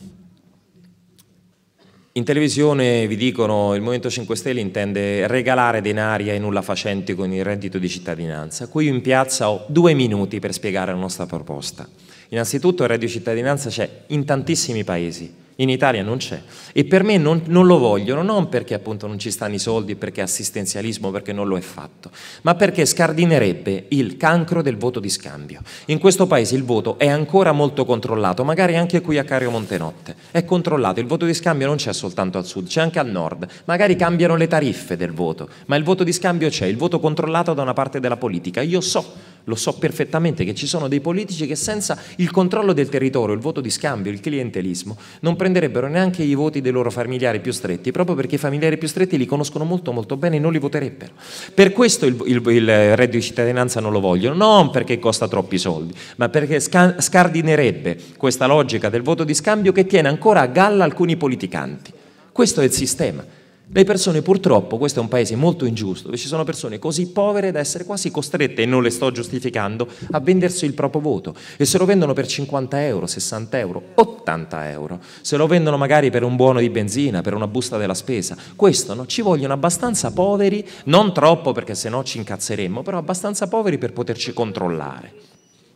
In televisione vi dicono che il Movimento 5 Stelle intende regalare denari ai nulla facenti con il reddito di cittadinanza. Qui in piazza ho due minuti per spiegare la nostra proposta. Innanzitutto il reddito di cittadinanza c'è in tantissimi paesi, in Italia non c'è. E per me non, non, lo vogliono, non perché appunto non ci stanno i soldi, perché assistenzialismo, perché non lo è fatto, ma perché scardinerebbe il cancro del voto di scambio. In questo paese il voto è ancora molto controllato, magari anche qui a Cario Montenotte. È controllato, il voto di scambio non c'è soltanto al sud, c'è anche al nord. Magari cambiano le tariffe del voto, ma il voto di scambio c'è, il voto controllato da una parte della politica. Io so lo so perfettamente che ci sono dei politici che senza il controllo del territorio, il voto di scambio, il clientelismo, non prenderebbero neanche i voti dei loro familiari più stretti, proprio perché i familiari più stretti li conoscono molto molto bene e non li voterebbero. Per questo il, il, il reddito di cittadinanza non lo vogliono, non perché costa troppi soldi, ma perché sca- scardinerebbe questa logica del voto di scambio che tiene ancora a galla alcuni politicanti. Questo è il sistema. Le persone purtroppo, questo è un paese molto ingiusto, dove ci sono persone così povere da essere quasi costrette, e non le sto giustificando, a vendersi il proprio voto. E se lo vendono per 50 euro, 60 euro, 80 euro, se lo vendono magari per un buono di benzina, per una busta della spesa, questo no? ci vogliono abbastanza poveri, non troppo perché sennò ci incazzeremmo, però abbastanza poveri per poterci controllare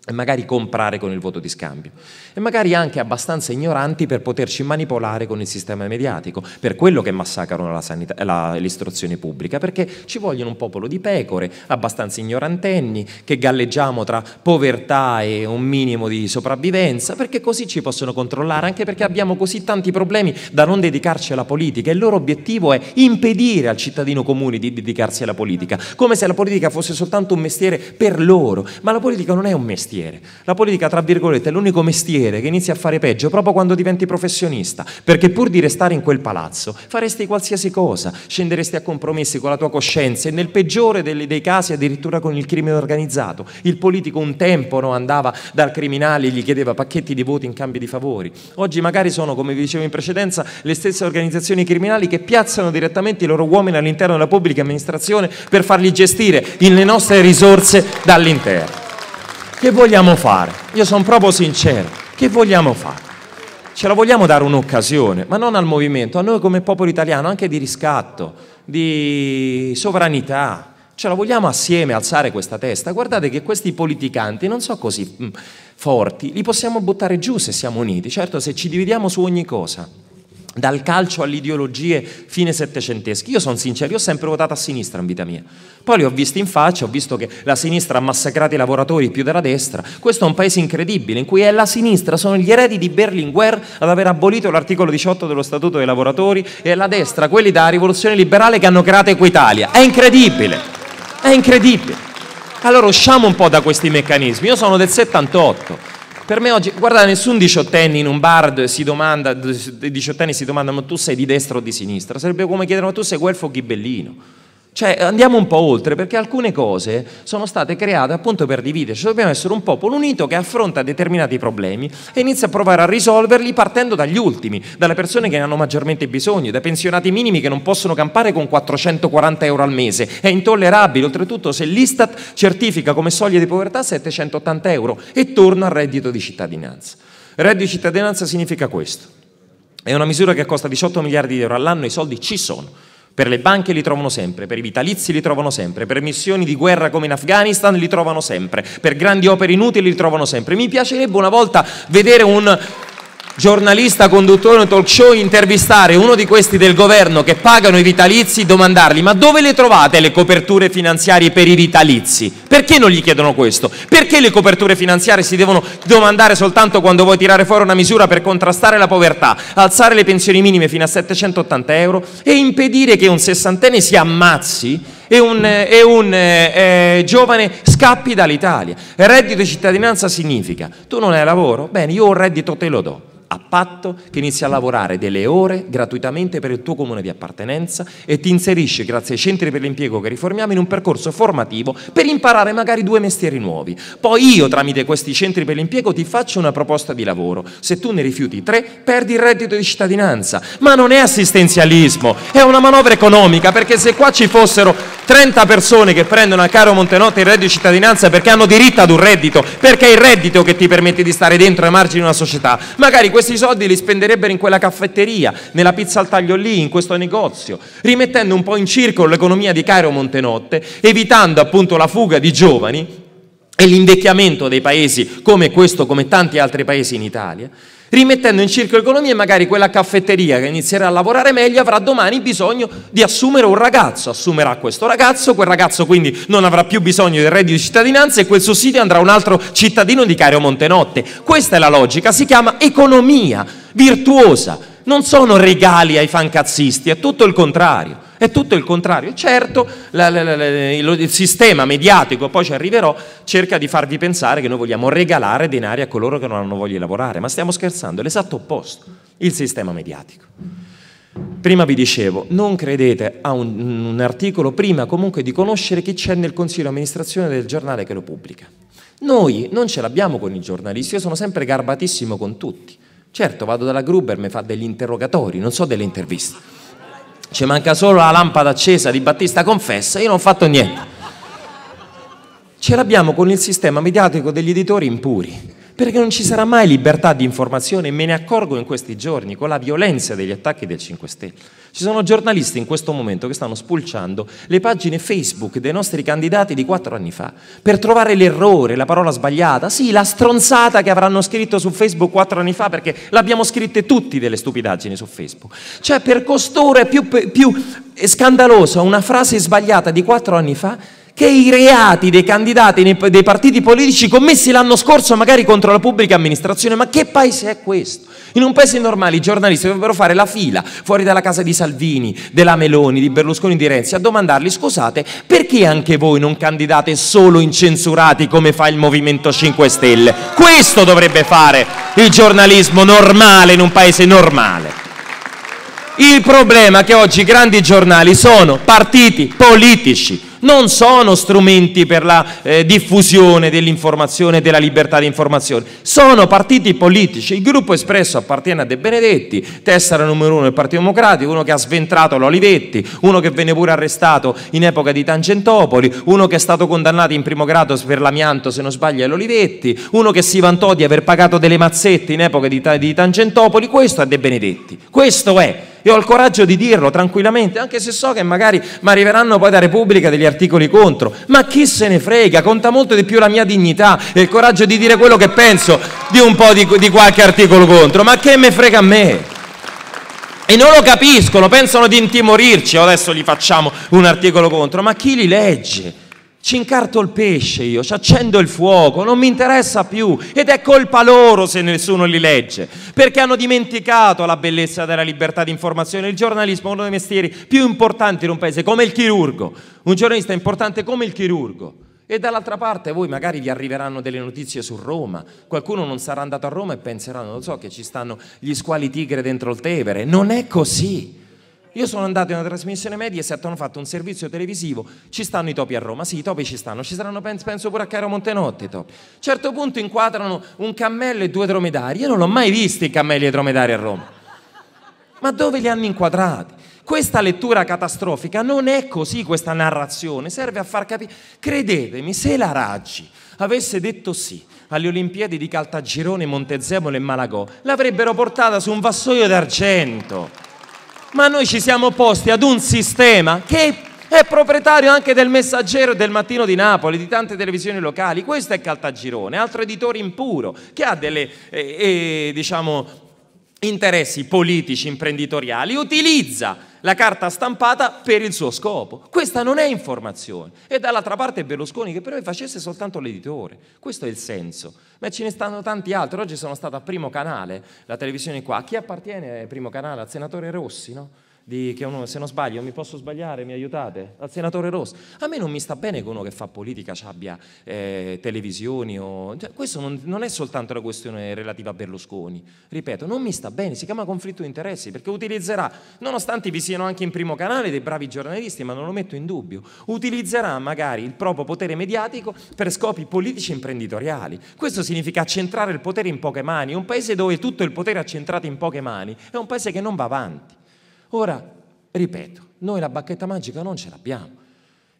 e magari comprare con il voto di scambio, e magari anche abbastanza ignoranti per poterci manipolare con il sistema mediatico, per quello che massacrano l'istruzione pubblica, perché ci vogliono un popolo di pecore, abbastanza ignorantenni, che galleggiamo tra povertà e un minimo di sopravvivenza, perché così ci possono controllare, anche perché abbiamo così tanti problemi da non dedicarci alla politica, e il loro obiettivo è impedire al cittadino comune di dedicarsi alla politica, come se la politica fosse soltanto un mestiere per loro, ma la politica non è un mestiere mestiere. La politica, tra virgolette, è l'unico mestiere che inizia a fare peggio proprio quando diventi professionista, perché pur di restare in quel palazzo faresti qualsiasi cosa, scenderesti a compromessi con la tua coscienza e nel peggiore dei, dei casi addirittura con il crimine organizzato. Il politico un tempo no, andava dal criminale e gli chiedeva pacchetti di voti in cambio di favori. Oggi magari sono, come vi dicevo in precedenza, le stesse organizzazioni criminali che piazzano direttamente i loro uomini all'interno della pubblica amministrazione per farli gestire le nostre risorse dall'interno. Che vogliamo fare? Io sono proprio sincero. Che vogliamo fare? Ce la vogliamo dare un'occasione, ma non al movimento, a noi come popolo italiano, anche di riscatto, di sovranità. Ce la vogliamo assieme alzare questa testa? Guardate che questi politicanti non sono così mm, forti, li possiamo buttare giù se siamo uniti, certo se ci dividiamo su ogni cosa dal calcio alle ideologie fine settecentesche. Io sono sincero, io ho sempre votato a sinistra in vita mia. Poi li ho visti in faccia, ho visto che la sinistra ha massacrato i lavoratori più della destra. Questo è un paese incredibile in cui è la sinistra, sono gli eredi di Berlinguer ad aver abolito l'articolo 18 dello Statuto dei lavoratori e la destra, quelli della rivoluzione liberale che hanno creato Equitalia. È incredibile, è incredibile. Allora usciamo un po' da questi meccanismi. Io sono del 78. Per me oggi, guarda, nessun diciottenne in un bar si domanda, i diciottenni si domandano tu sei di destra o di sinistra, sarebbe come chiedere ma tu sei guelfo o ghibellino. Cioè andiamo un po' oltre perché alcune cose sono state create appunto per dividerci, dobbiamo essere un popolo unito che affronta determinati problemi e inizia a provare a risolverli partendo dagli ultimi, dalle persone che ne hanno maggiormente bisogno, dai pensionati minimi che non possono campare con 440 euro al mese. È intollerabile, oltretutto se l'Istat certifica come soglia di povertà 780 euro e torna al reddito di cittadinanza. Reddito di cittadinanza significa questo. È una misura che costa 18 miliardi di euro all'anno, i soldi ci sono per le banche li trovano sempre, per i vitalizi li trovano sempre, per missioni di guerra come in Afghanistan li trovano sempre, per grandi opere inutili li trovano sempre. Mi piacerebbe una volta vedere un giornalista, conduttore, un talk show, intervistare uno di questi del governo che pagano i vitalizi, domandargli ma dove le trovate le coperture finanziarie per i vitalizi? Perché non gli chiedono questo? Perché le coperture finanziarie si devono domandare soltanto quando vuoi tirare fuori una misura per contrastare la povertà, alzare le pensioni minime fino a 780 euro e impedire che un sessantenne si ammazzi? e un, e un eh, eh giovane scappi dall'Italia. Reddito di cittadinanza significa tu non hai lavoro? Bene, io un reddito te lo do a patto che inizi a lavorare delle ore gratuitamente per il tuo comune di appartenenza e ti inserisci, grazie ai centri per l'impiego che riformiamo, in un percorso formativo per imparare magari due mestieri nuovi. Poi io, tramite questi centri per l'impiego, ti faccio una proposta di lavoro. Se tu ne rifiuti tre, perdi il reddito di cittadinanza. Ma non è assistenzialismo, è una manovra economica, perché se qua ci fossero 30 persone che prendono a caro Montenotte il reddito di cittadinanza perché hanno diritto ad un reddito, perché è il reddito che ti permette di stare dentro ai margini di una società, magari questi soldi li spenderebbero in quella caffetteria, nella pizza al taglio lì, in questo negozio, rimettendo un po' in circolo l'economia di Cairo Montenotte, evitando appunto la fuga di giovani e l'invecchiamento dei paesi come questo, come tanti altri paesi in Italia rimettendo in circolo economia e magari quella caffetteria che inizierà a lavorare meglio avrà domani bisogno di assumere un ragazzo, assumerà questo ragazzo, quel ragazzo quindi non avrà più bisogno del reddito di cittadinanza e quel sussidio andrà a un altro cittadino di Cario Montenotte. Questa è la logica, si chiama economia virtuosa, non sono regali ai fancazzisti, è tutto il contrario. È tutto il contrario. Certo, la, la, la, il sistema mediatico, poi ci arriverò, cerca di farvi pensare che noi vogliamo regalare denari a coloro che non hanno voglia di lavorare, ma stiamo scherzando, è l'esatto opposto, il sistema mediatico. Prima vi dicevo, non credete a un, un articolo prima comunque di conoscere chi c'è nel consiglio di amministrazione del giornale che lo pubblica. Noi non ce l'abbiamo con i giornalisti, io sono sempre garbatissimo con tutti. Certo, vado dalla Gruber, mi fa degli interrogatori, non so delle interviste. Ci manca solo la lampada accesa di Battista Confessa, io non ho fatto niente. Ce l'abbiamo con il sistema mediatico degli editori impuri perché non ci sarà mai libertà di informazione e me ne accorgo in questi giorni con la violenza degli attacchi del 5 Stelle. Ci sono giornalisti in questo momento che stanno spulciando le pagine Facebook dei nostri candidati di quattro anni fa per trovare l'errore, la parola sbagliata, sì, la stronzata che avranno scritto su Facebook quattro anni fa perché l'abbiamo scritte tutti delle stupidaggini su Facebook. Cioè per costoro è più, più scandalosa una frase sbagliata di quattro anni fa che i reati dei candidati dei partiti politici commessi l'anno scorso magari contro la pubblica amministrazione, ma che paese è questo? In un paese normale i giornalisti dovrebbero fare la fila fuori dalla casa di Salvini, della Meloni, di Berlusconi, di Renzi a domandargli scusate perché anche voi non candidate solo incensurati come fa il Movimento 5 Stelle? Questo dovrebbe fare il giornalismo normale in un paese normale. Il problema è che oggi i grandi giornali sono partiti politici, non sono strumenti per la eh, diffusione dell'informazione e della libertà di informazione, sono partiti politici. Il gruppo espresso appartiene a De Benedetti, tessera numero uno del Partito Democratico, uno che ha sventrato l'Olivetti, uno che venne pure arrestato in epoca di Tangentopoli, uno che è stato condannato in primo grado per l'amianto, se non sbaglio, all'Olivetti, uno che si vantò di aver pagato delle mazzette in epoca di, di Tangentopoli, questo è De Benedetti, questo è. e ho il coraggio di dirlo tranquillamente, anche se so che magari mi arriveranno poi da Repubblica degli articoli contro, ma chi se ne frega, conta molto di più la mia dignità e il coraggio di dire quello che penso di un po' di, di qualche articolo contro, ma che me frega a me? E non lo capiscono, pensano di intimorirci, adesso gli facciamo un articolo contro, ma chi li legge? Ci incarto il pesce io, ci accendo il fuoco, non mi interessa più ed è colpa loro se nessuno li legge, perché hanno dimenticato la bellezza della libertà di informazione. Il giornalismo è uno dei mestieri più importanti in un paese, come il chirurgo. Un giornalista è importante come il chirurgo. E dall'altra parte voi magari vi arriveranno delle notizie su Roma, qualcuno non sarà andato a Roma e penserà, non lo so, che ci stanno gli squali tigre dentro il Tevere. Non è così. Io sono andato in una trasmissione media e Mediaset, hanno fatto un servizio televisivo, ci stanno i topi a Roma, sì i topi ci stanno, ci saranno penso pure a Caro Montenotte i topi. A un certo punto inquadrano un cammello e due dromedari, io non l'ho mai visto i cammelli e i dromedari a Roma. Ma dove li hanno inquadrati? Questa lettura catastrofica non è così, questa narrazione serve a far capire. Credetemi, se la Raggi avesse detto sì alle Olimpiadi di Caltagirone, Montezemolo e Malagò, l'avrebbero portata su un vassoio d'argento. Ma noi ci siamo posti ad un sistema che è proprietario anche del Messaggero del Mattino di Napoli, di tante televisioni locali. Questo è Caltagirone, altro editore impuro, che ha delle eh, eh, diciamo, interessi politici, imprenditoriali, utilizza la carta stampata per il suo scopo. Questa non è informazione. E dall'altra parte Berlusconi che però facesse soltanto l'editore. Questo è il senso. Ma ce ne stanno tanti altri. Oggi sono stato a Primo Canale, la televisione qua. Chi appartiene a Primo Canale? Al senatore Rossi, no? di, che uno, se non sbaglio, mi posso sbagliare, mi aiutate? Al senatore Rosso. A me non mi sta bene che uno che fa politica abbia eh, televisioni o... Cioè, questo non, non, è soltanto una questione relativa a Berlusconi. Ripeto, non mi sta bene, si chiama conflitto di interessi perché utilizzerà, nonostante vi siano anche in primo canale dei bravi giornalisti, ma non lo metto in dubbio, utilizzerà magari il proprio potere mediatico per scopi politici e imprenditoriali. Questo significa accentrare il potere in poche mani. Un paese dove tutto il potere è accentrato in poche mani è un paese che non va avanti. Ora, ripeto, noi la bacchetta magica non ce l'abbiamo.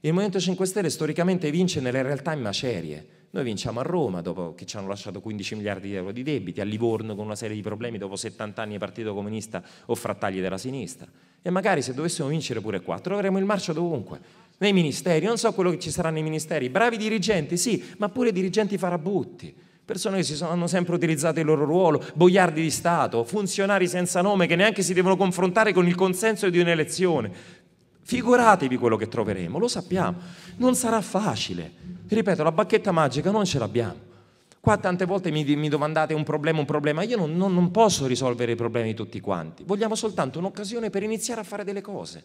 Il Movimento 5 Stelle storicamente vince nelle realtà in macerie. Noi vinciamo a Roma dopo che ci hanno lasciato 15 miliardi di euro di debiti, a Livorno con una serie di problemi dopo 70 anni di partito comunista o frattagli della sinistra. E magari se dovessimo vincere pure qua, troveremo il marcio dovunque, nei ministeri, non so quello che ci saranno nei ministeri, bravi dirigenti, sì, ma pure dirigenti farabutti persone che si sono, hanno sempre utilizzato il loro ruolo, boiardi di Stato, funzionari senza nome che neanche si devono confrontare con il consenso di un'elezione. Figuratevi quello che troveremo, lo sappiamo, non sarà facile. Ripeto, la bacchetta magica non ce l'abbiamo. Qua tante volte mi, mi domandate un problema, un problema, io non, non, non posso risolvere i problemi di tutti quanti, vogliamo soltanto un'occasione per iniziare a fare delle cose,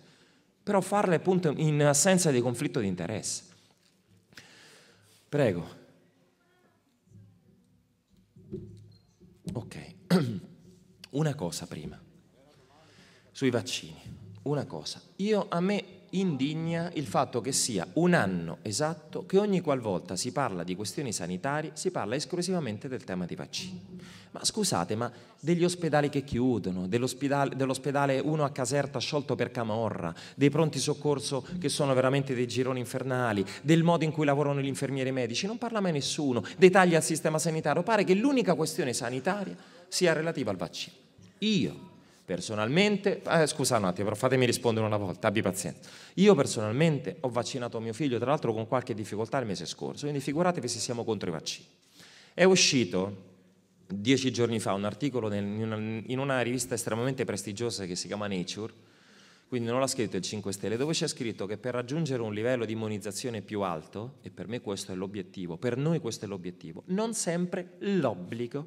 però farle appunto in assenza di conflitto di interesse. Prego. Ok, [clears throat] una cosa prima, sui vaccini, una cosa. Io a me indigna il fatto che sia un anno esatto che ogni qualvolta si parla di questioni sanitarie si parla esclusivamente del tema dei vaccini. Ma scusate, ma degli ospedali che chiudono, dell'ospedale, dell'ospedale uno a Caserta sciolto per Camorra, dei pronti soccorso che sono veramente dei gironi infernali, del modo in cui lavorano gli infermieri medici, non parla mai nessuno, dei tagli al sistema sanitario, pare che l'unica questione sanitaria sia relativa al vaccino. Io Personalmente, eh, scusa un attimo, però fatemi rispondere una volta, abbi pazienza. Io personalmente ho vaccinato mio figlio, tra l'altro con qualche difficoltà il mese scorso, quindi figuratevi se siamo contro i vaccini. È uscito dieci giorni fa un articolo nel, in, una, in una rivista estremamente prestigiosa che si chiama Nature, quindi non l'ha scritto il 5 Stelle, dove c'è scritto che per raggiungere un livello di immunizzazione più alto, e per me questo è l'obiettivo, per noi questo è l'obiettivo, non sempre l'obbligo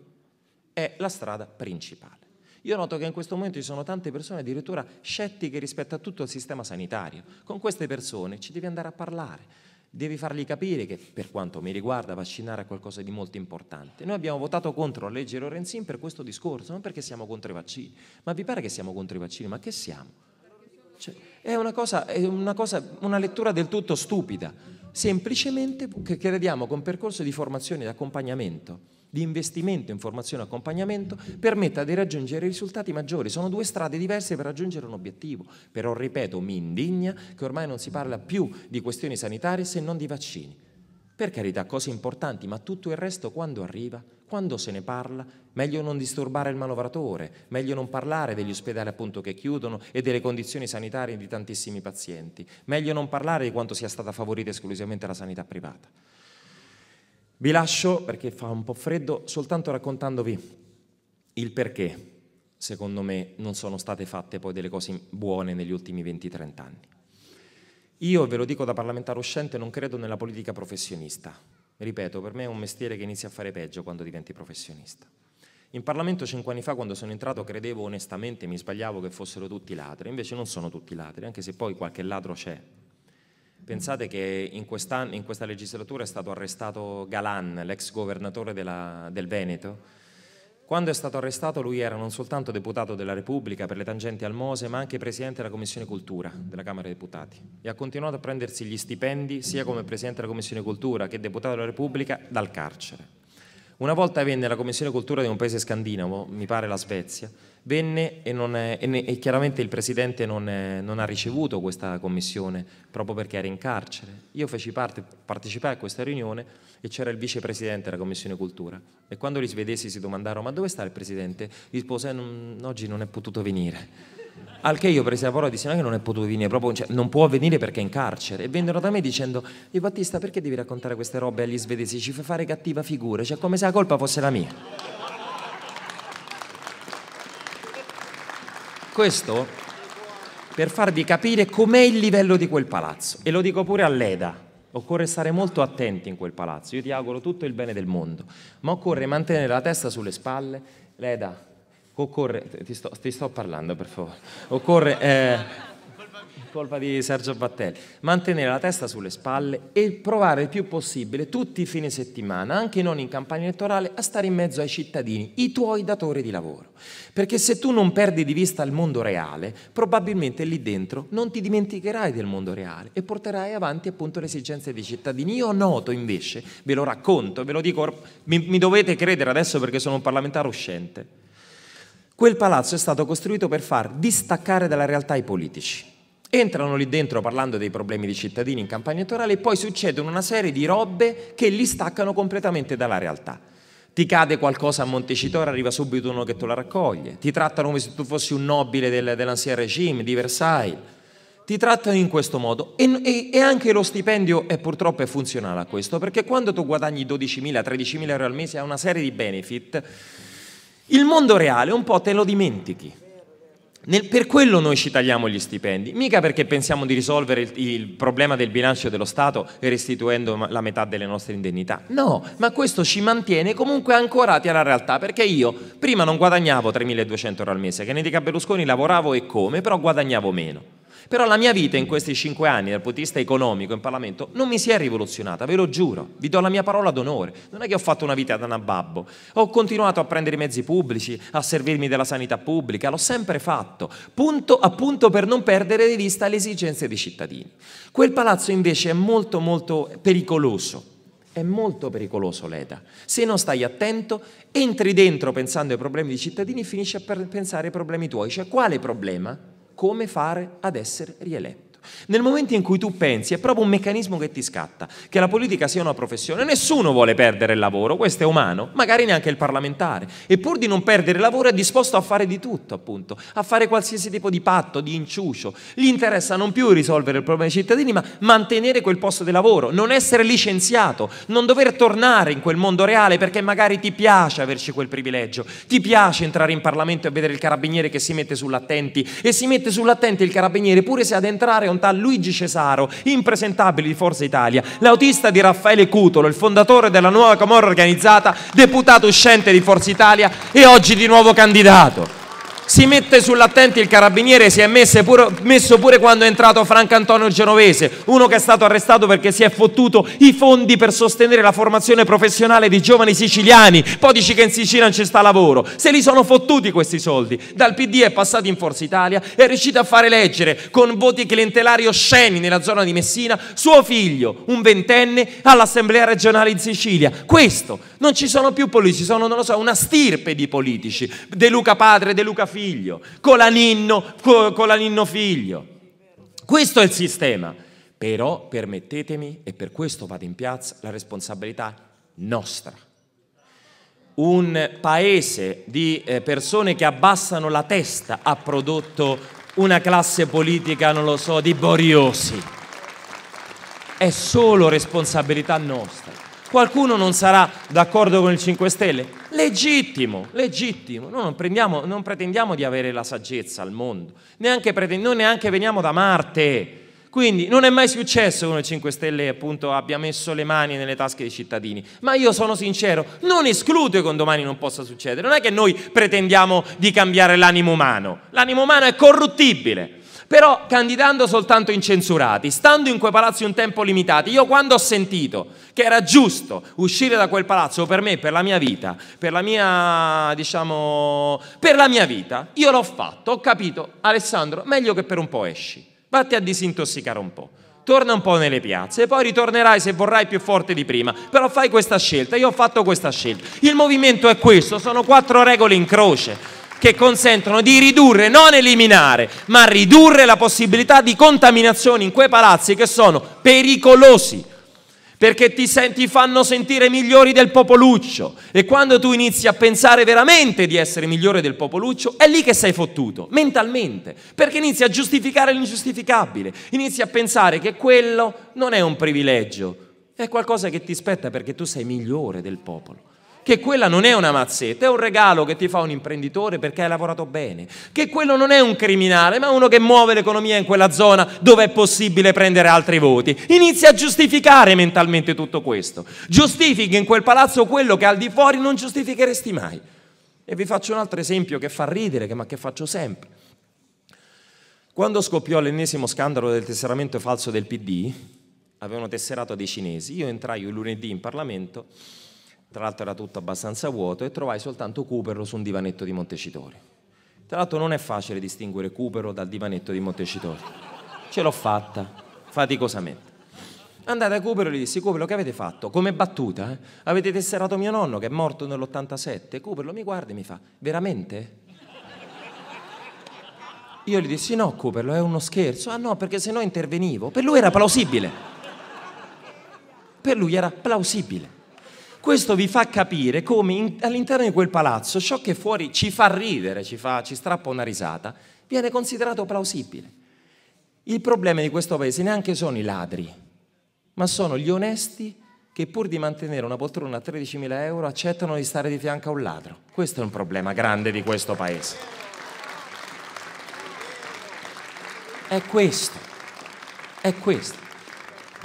è la strada principale. Io noto che in questo momento ci sono tante persone addirittura scettiche rispetto a tutto il sistema sanitario. Con queste persone ci devi andare a parlare. Devi fargli capire che, per quanto mi riguarda, vaccinare è qualcosa di molto importante. Noi abbiamo votato contro la legge Lorenzin per questo discorso, non perché siamo contro i vaccini. Ma vi pare che siamo contro i vaccini? Ma che siamo? Cioè, è, una cosa, è una, cosa, una lettura del tutto stupida. Semplicemente crediamo che un percorso di formazione e di accompagnamento di investimento in formazione e accompagnamento permetta di raggiungere risultati maggiori. Sono due strade diverse per raggiungere un obiettivo. Però, ripeto, mi indigna che ormai non si parla più di questioni sanitarie se non di vaccini. Per carità, cose importanti, ma tutto il resto quando arriva? Quando se ne parla? Meglio non disturbare il manovratore, meglio non parlare degli ospedali appunto che chiudono e delle condizioni sanitarie di tantissimi pazienti, meglio non parlare di quanto sia stata favorita esclusivamente la sanità privata. Vi lascio, perché fa un po' freddo, soltanto raccontandovi il perché, secondo me, non sono state fatte poi delle cose buone negli ultimi 20-30 anni. Io, ve lo dico da parlamentare uscente, non credo nella politica professionista. Ripeto, per me è un mestiere che inizia a fare peggio quando diventi professionista. In Parlamento cinque anni fa, quando sono entrato, credevo onestamente, mi sbagliavo che fossero tutti ladri, invece non sono tutti ladri, anche se poi qualche ladro c'è, Pensate che in, in questa legislatura è stato arrestato Galan, l'ex governatore della, del Veneto. Quando è stato arrestato lui era non soltanto deputato della Repubblica per le tangenti al Mose, ma anche presidente della Commissione Cultura della Camera dei Deputati e ha continuato a prendersi gli stipendi sia come presidente della Commissione Cultura che deputato della Repubblica dal carcere. Una volta venne la Commissione Cultura di un paese scandinavo, mi pare la Svezia, venne e, è, e, ne, e chiaramente il Presidente non, è, non, ha ricevuto questa commissione proprio perché era in carcere. Io feci parte, partecipai a questa riunione e c'era il Vicepresidente della Commissione Cultura e quando gli svedesi si domandarono ma dove sta il Presidente, rispose eh, oggi non è potuto venire. Al che io presi la parola e disse: No, che non è potuto venire, proprio, cioè, non può venire perché è in carcere. E vennero da me dicendo: Di Battista, perché devi raccontare queste robe agli svedesi? Ci fa fare cattiva figura, cioè come se la colpa fosse la mia. Questo per farvi capire com'è il livello di quel palazzo. E lo dico pure all'EDA. Occorre stare molto attenti in quel palazzo. Io ti auguro tutto il bene del mondo, ma occorre mantenere la testa sulle spalle. L'EDA Occorre, ti sto, ti sto parlando per favore, occorre, eh, colpa di Sergio Battelli, mantenere la testa sulle spalle e provare il più possibile tutti i fine settimana, anche non in campagna elettorale, a stare in mezzo ai cittadini, i tuoi datori di lavoro. Perché se tu non perdi di vista il mondo reale, probabilmente lì dentro non ti dimenticherai del mondo reale e porterai avanti appunto le esigenze dei cittadini. Io noto invece, ve lo racconto, ve lo dico, mi, mi dovete credere adesso perché sono un parlamentare uscente Quel palazzo è stato costruito per far distaccare dalla realtà i politici. Entrano lì dentro parlando dei problemi dei cittadini in campagna elettorale e poi succedono una serie di robe che li staccano completamente dalla realtà. Ti cade qualcosa a Montecitorio, arriva subito uno che te la raccoglie. Ti trattano come se tu fossi un nobile del, dell'ancien regime, di Versailles. Ti trattano in questo modo e, e, e anche lo stipendio è purtroppo è funzionale a questo, perché quando tu guadagni 12.000, 13.000 euro al mese ha una serie di benefit il mondo reale un po' te lo dimentichi. Nel, per quello noi ci tagliamo gli stipendi, mica perché pensiamo di risolvere il, il, problema del bilancio dello Stato restituendo la metà delle nostre indennità. No, ma questo ci mantiene comunque ancorati alla realtà, perché io prima non guadagnavo 3.200 euro al mese, che ne dica Berlusconi lavoravo e come, però guadagnavo meno. Però la mia vita in questi cinque anni dal punto di vista economico in Parlamento non mi si è rivoluzionata, ve lo giuro, vi do la mia parola d'onore. Non è che ho fatto una vita da nababbo, ho continuato a prendere i mezzi pubblici, a servirmi della sanità pubblica, l'ho sempre fatto, punto appunto per non perdere di vista le esigenze dei cittadini. Quel palazzo invece è molto molto pericoloso. È molto pericoloso l'ETA. Se non stai attento, entri dentro pensando ai problemi dei cittadini e finisci a pensare ai problemi tuoi. Cioè, quale problema? come fare ad essere rieletto. Nel momento in cui tu pensi, è proprio un meccanismo che ti scatta, che la politica sia una professione, nessuno vuole perdere il lavoro, questo è umano, magari neanche il parlamentare, e pur di non perdere il lavoro è disposto a fare di tutto, appunto, a fare qualsiasi tipo di patto, di inciucio. Gli interessa non più risolvere il problema dei cittadini, ma mantenere quel posto di lavoro, non essere licenziato, non dover tornare in quel mondo reale perché magari ti piace averci quel privilegio, ti piace entrare in Parlamento e vedere il carabiniere che si mette sull'attenti e si mette sull'attenti il carabiniere pure se ad entrare è un cantà Luigi Cesaro, impresentabile di Forza Italia, l'autista di Raffaele Cutolo, il fondatore della nuova Camorra organizzata, deputato uscente di Forza Italia e oggi di nuovo candidato si mette sull'attenti il carabiniere, si è messo pure, messo pure quando è entrato Franco Antonio Genovese, uno che è stato arrestato perché si è fottuto i fondi per sostenere la formazione professionale di giovani siciliani, poi dici che in Sicilia non ci sta lavoro, se li sono fottuti questi soldi, dal PD è passato in Forza Italia, è riuscito a fare leggere con voti clientelari osceni nella zona di Messina suo figlio, un ventenne, all'Assemblea regionale in Sicilia, questo, non ci sono più politici, sono, non lo so, una stirpe di politici, De Luca padre, De Luca figlio, figlio, la ninno figlio. Questo è il sistema. Però permettetemi, e per questo vado in piazza, la responsabilità nostra. Un paese di eh, persone che abbassano la testa ha prodotto una classe politica, non lo so, di boriosi. È solo responsabilità nostra. Qualcuno non sarà d'accordo con il 5 Stelle? Legittimo, legittimo. Noi non, prendiamo, non pretendiamo di avere la saggezza al mondo, neanche pretend- noi neanche veniamo da Marte. Quindi non è mai successo che uno 5 Stelle appunto, abbia messo le mani nelle tasche dei cittadini, ma io sono sincero, non escludo che un domani non possa succedere, non è che noi pretendiamo di cambiare l'animo umano, l'animo umano è corruttibile, però candidando soltanto incensurati, stando in quei palazzi un tempo limitati, Io quando ho sentito che era giusto uscire da quel palazzo per me, per la mia vita, per la mia, diciamo, per la mia vita, io l'ho fatto, ho capito, Alessandro, meglio che per un po' esci, vatti a disintossicare un po'. Torna un po' nelle piazze poi ritornerai se vorrai più forte di prima, però fai questa scelta, io ho fatto questa scelta. Il movimento è questo, sono quattro regole in croce che consentono di ridurre, non eliminare, ma ridurre la possibilità di contaminazione in quei palazzi che sono pericolosi, perché ti, sen- ti fanno sentire migliori del popoluccio. E quando tu inizi a pensare veramente di essere migliore del popoluccio, è lì che sei fottuto, mentalmente, perché inizi a giustificare l'ingiustificabile, inizi a pensare che quello non è un privilegio, è qualcosa che ti spetta perché tu sei migliore del popolo che quella non è una mazzetta, è un regalo che ti fa un imprenditore perché hai lavorato bene, che quello non è un criminale, ma uno che muove l'economia in quella zona dove è possibile prendere altri voti. Inizia a giustificare mentalmente tutto questo. Giustifichi in quel palazzo quello che al di fuori non giustificheresti mai. E vi faccio un altro esempio che fa ridere, ma che faccio sempre. Quando scoppiò l'ennesimo scandalo del tesseramento falso del PD, avevano tesserato dei cinesi, io entrai un lunedì in Parlamento tra l'altro era tutto abbastanza vuoto, e trovai soltanto Cupero su un divanetto di Montecitorio. Tra l'altro non è facile distinguere Cupero dal divanetto di Montecitorio. Ce l'ho fatta, faticosamente. Andate a Cupero e gli dissi, Cupero che avete fatto? Come battuta? Eh? Avete tesserato mio nonno che è morto nell'87? Cupero mi guarda e mi fa, veramente? Io gli dissi, no Cupero, è uno scherzo. Ah no, perché se no intervenivo. Per lui era plausibile. Per lui era plausibile. Questo vi fa capire come in, all'interno di quel palazzo ciò che fuori ci fa ridere, ci, fa, ci strappa una risata, viene considerato plausibile. Il problema di questo paese neanche sono i ladri, ma sono gli onesti che pur di mantenere una poltrona a 13.000 euro accettano di stare di fianco a un ladro. Questo è un problema grande di questo paese. È questo, è questo.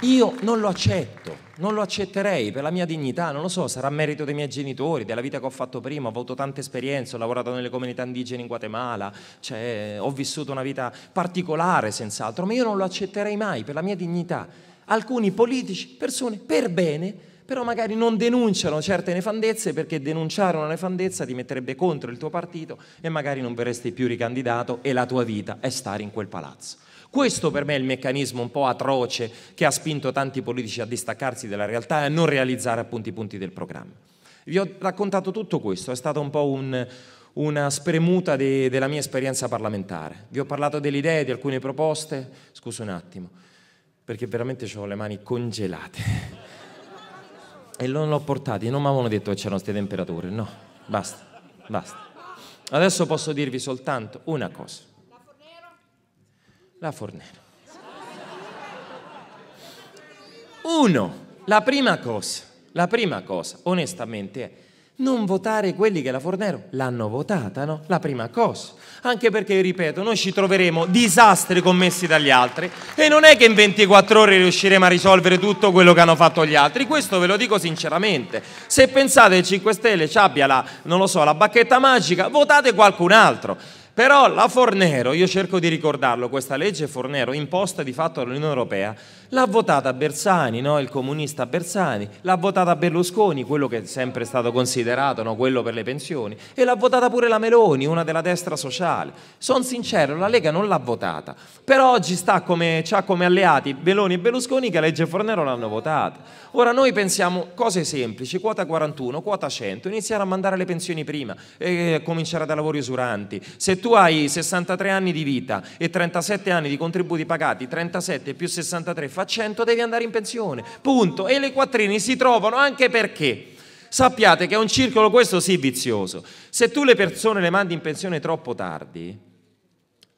Io non lo accetto, non lo accetterei per la mia dignità, non lo so, sarà merito dei miei genitori, della vita che ho fatto prima, ho avuto tante esperienze, ho lavorato nelle comunità indigene in Guatemala, cioè, ho vissuto una vita particolare senz'altro, ma io non lo accetterei mai per la mia dignità. Alcuni politici, persone per bene, però magari non denunciano certe nefandezze perché denunciare una nefandezza ti metterebbe contro il tuo partito e magari non verresti più ricandidato e la tua vita è stare in quel palazzo. Questo per me è il meccanismo un po' atroce che ha spinto tanti politici a distaccarsi dalla realtà e a non realizzare appunto i punti del programma. Vi ho raccontato tutto questo, è stata un po' un, una spremuta de, della mia esperienza parlamentare. Vi ho parlato delle idee, di alcune proposte, scusa un attimo, perché veramente ho le mani congelate. e non l'ho portati, non mi avevano detto che c'erano queste temperature, no, basta, basta. Adesso posso dirvi soltanto una cosa la Fornero. Uno, la prima cosa, la prima cosa, onestamente, è non votare quelli che la Fornero l'hanno votata, no? La prima cosa. Anche perché, ripeto, noi ci troveremo disastri commessi dagli altri e non è che in 24 ore riusciremo a risolvere tutto quello che hanno fatto gli altri. Questo ve lo dico sinceramente. Se pensate che 5 Stelle ci abbia la, so, la bacchetta magica, votate qualcun altro. Però la Fornero, io cerco di ricordarlo, questa legge Fornero imposta di fatto all'Unione Europea L'ha votata Bersani, no? il comunista Bersani, l'ha votata Berlusconi, quello che è sempre stato considerato, no? quello per le pensioni, e l'ha votata pure la Meloni, una della destra sociale. Sono sincero, la Lega non l'ha votata, però oggi sta come, ha come alleati Meloni e Berlusconi che a legge Fornero l'hanno votata. Ora noi pensiamo cose semplici, quota 41, quota 100, iniziare a mandare le pensioni prima, e cominciare da lavori usuranti. Se tu hai 63 anni di vita e 37 anni di contributi pagati, 37 più 63 fa fa 100 devi andare in pensione, punto. E le quattrini si trovano anche perché sappiate che è un circolo questo sì vizioso. Se tu le persone le mandi in pensione troppo tardi,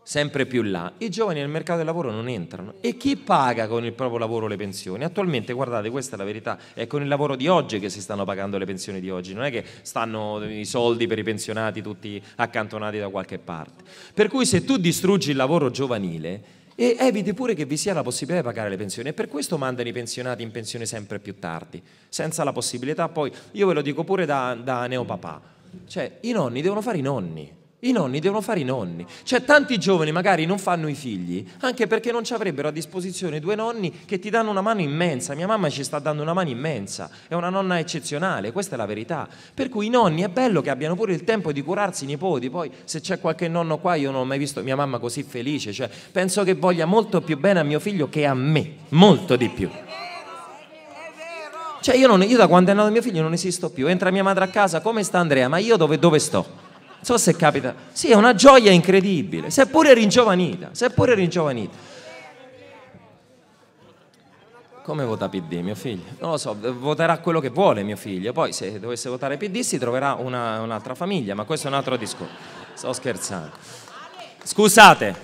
sempre più là, i giovani nel mercato del lavoro non entrano. E chi paga con il proprio lavoro le pensioni? Attualmente, guardate, questa è la verità, è con il lavoro di oggi che si stanno pagando le pensioni di oggi, non è che stanno eh, i soldi per i pensionati tutti accantonati da qualche parte. Per cui se tu distruggi il lavoro giovanile, e eviti pure che vi sia la possibilità di pagare le pensioni e per questo mandano i pensionati in pensione sempre più tardi, senza la possibilità poi, io ve lo dico pure da, da neopapà, cioè i nonni devono fare i nonni, i nonni devono fare i nonni. Cioè, tanti giovani magari non fanno i figli, anche perché non ci avrebbero a disposizione due nonni che ti danno una mano immensa. Mia mamma ci sta dando una mano immensa, è una nonna eccezionale, questa è la verità. Per cui i nonni è bello che abbiano pure il tempo di curarsi i nipoti. Poi, se c'è qualche nonno qua, io non ho mai visto mia mamma così felice. Cioè, penso che voglia molto più bene a mio figlio che a me, molto di più. Cioè, io, non, io da quando è nato mio figlio non esisto più. Entra mia madre a casa, come sta Andrea? Ma io dove, dove sto? so se capita. Sì, è una gioia incredibile, seppure ringiovanita, seppure ringiovanita. Come vota PD mio figlio? Non lo so, voterà quello che vuole mio figlio, poi se dovesse votare PD si troverà una, un'altra famiglia, ma questo è un altro discorso. Sto scherzando. Scusate,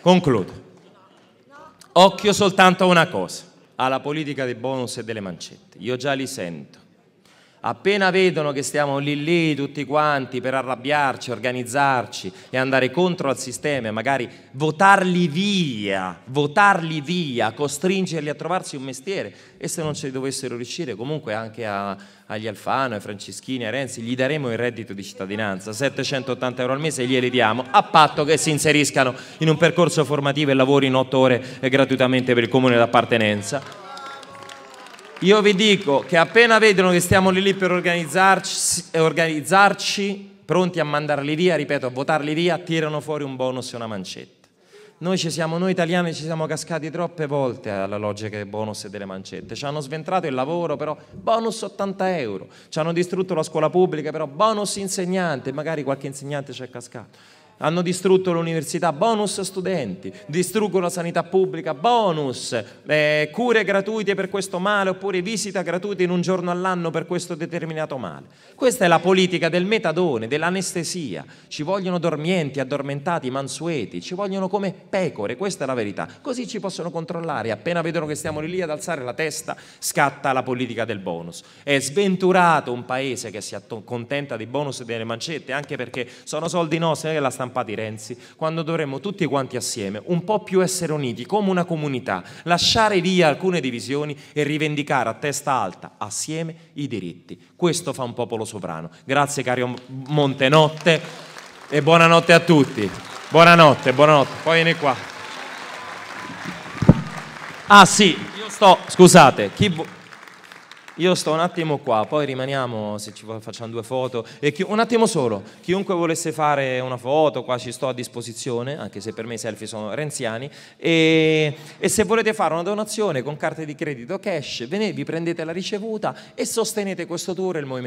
concludo. Occhio soltanto a una cosa, alla politica dei bonus e delle mancette. Io già li sento Appena vedono che stiamo lì lì tutti quanti per arrabbiarci, organizzarci e andare contro al sistema e magari votarli via, votarli via, costringerli a trovarsi un mestiere e se non ci dovessero riuscire comunque anche a, agli Alfano, ai Franceschini, ai Renzi, gli daremo il reddito di cittadinanza, 780 euro al mese glieli diamo, a patto che si inseriscano in un percorso formativo e lavorino 8 ore eh, gratuitamente per il comune d'appartenenza. Io vi dico che appena vedono che stiamo lì lì per organizzarci, eh, organizzarci, pronti a mandarli via, ripeto, a votarli via, tirano fuori un bonus e una mancetta. Noi, siamo, noi italiani ci siamo cascati troppe volte alla logica dei bonus e delle mancette. Ci hanno sventrato il lavoro, però bonus 80 euro. Ci hanno distrutto la scuola pubblica, però bonus insegnante. Magari qualche insegnante ci è cascato. Hanno distrutto l'università, bonus studenti, distruggono la sanità pubblica, bonus, eh, cure gratuite per questo male oppure visita gratuita in un giorno all'anno per questo determinato male. Questa è la politica del metadone, dell'anestesia. Ci vogliono dormienti, addormentati, mansueti, ci vogliono come pecore, questa è la verità. Così ci possono controllare, appena vedono che stiamo lì ad alzare la testa, scatta la politica del bonus. È sventurato un paese che si accontenta dei bonus e delle mancette, anche perché sono soldi nostri, non eh, che la stanno stampa Renzi, quando dovremmo tutti quanti assieme un po' più essere uniti come una comunità, lasciare via alcune divisioni e rivendicare a testa alta assieme i diritti. Questo fa un popolo sovrano. Grazie caro Montenotte e buonanotte a tutti. Buonanotte, buonanotte. Poi vieni qua. Ah sì, io sto, scusate, chi vuole... Io sto un attimo qua, poi rimaniamo, se ci facciamo due foto. Chi, un attimo solo, chiunque volesse fare una foto, qua ci sto a disposizione, anche se per me i selfie sono renziani. E, e se volete fare una donazione con carte di credito cash, venite, vi prendete la ricevuta e sostenete questo tour e il movimento.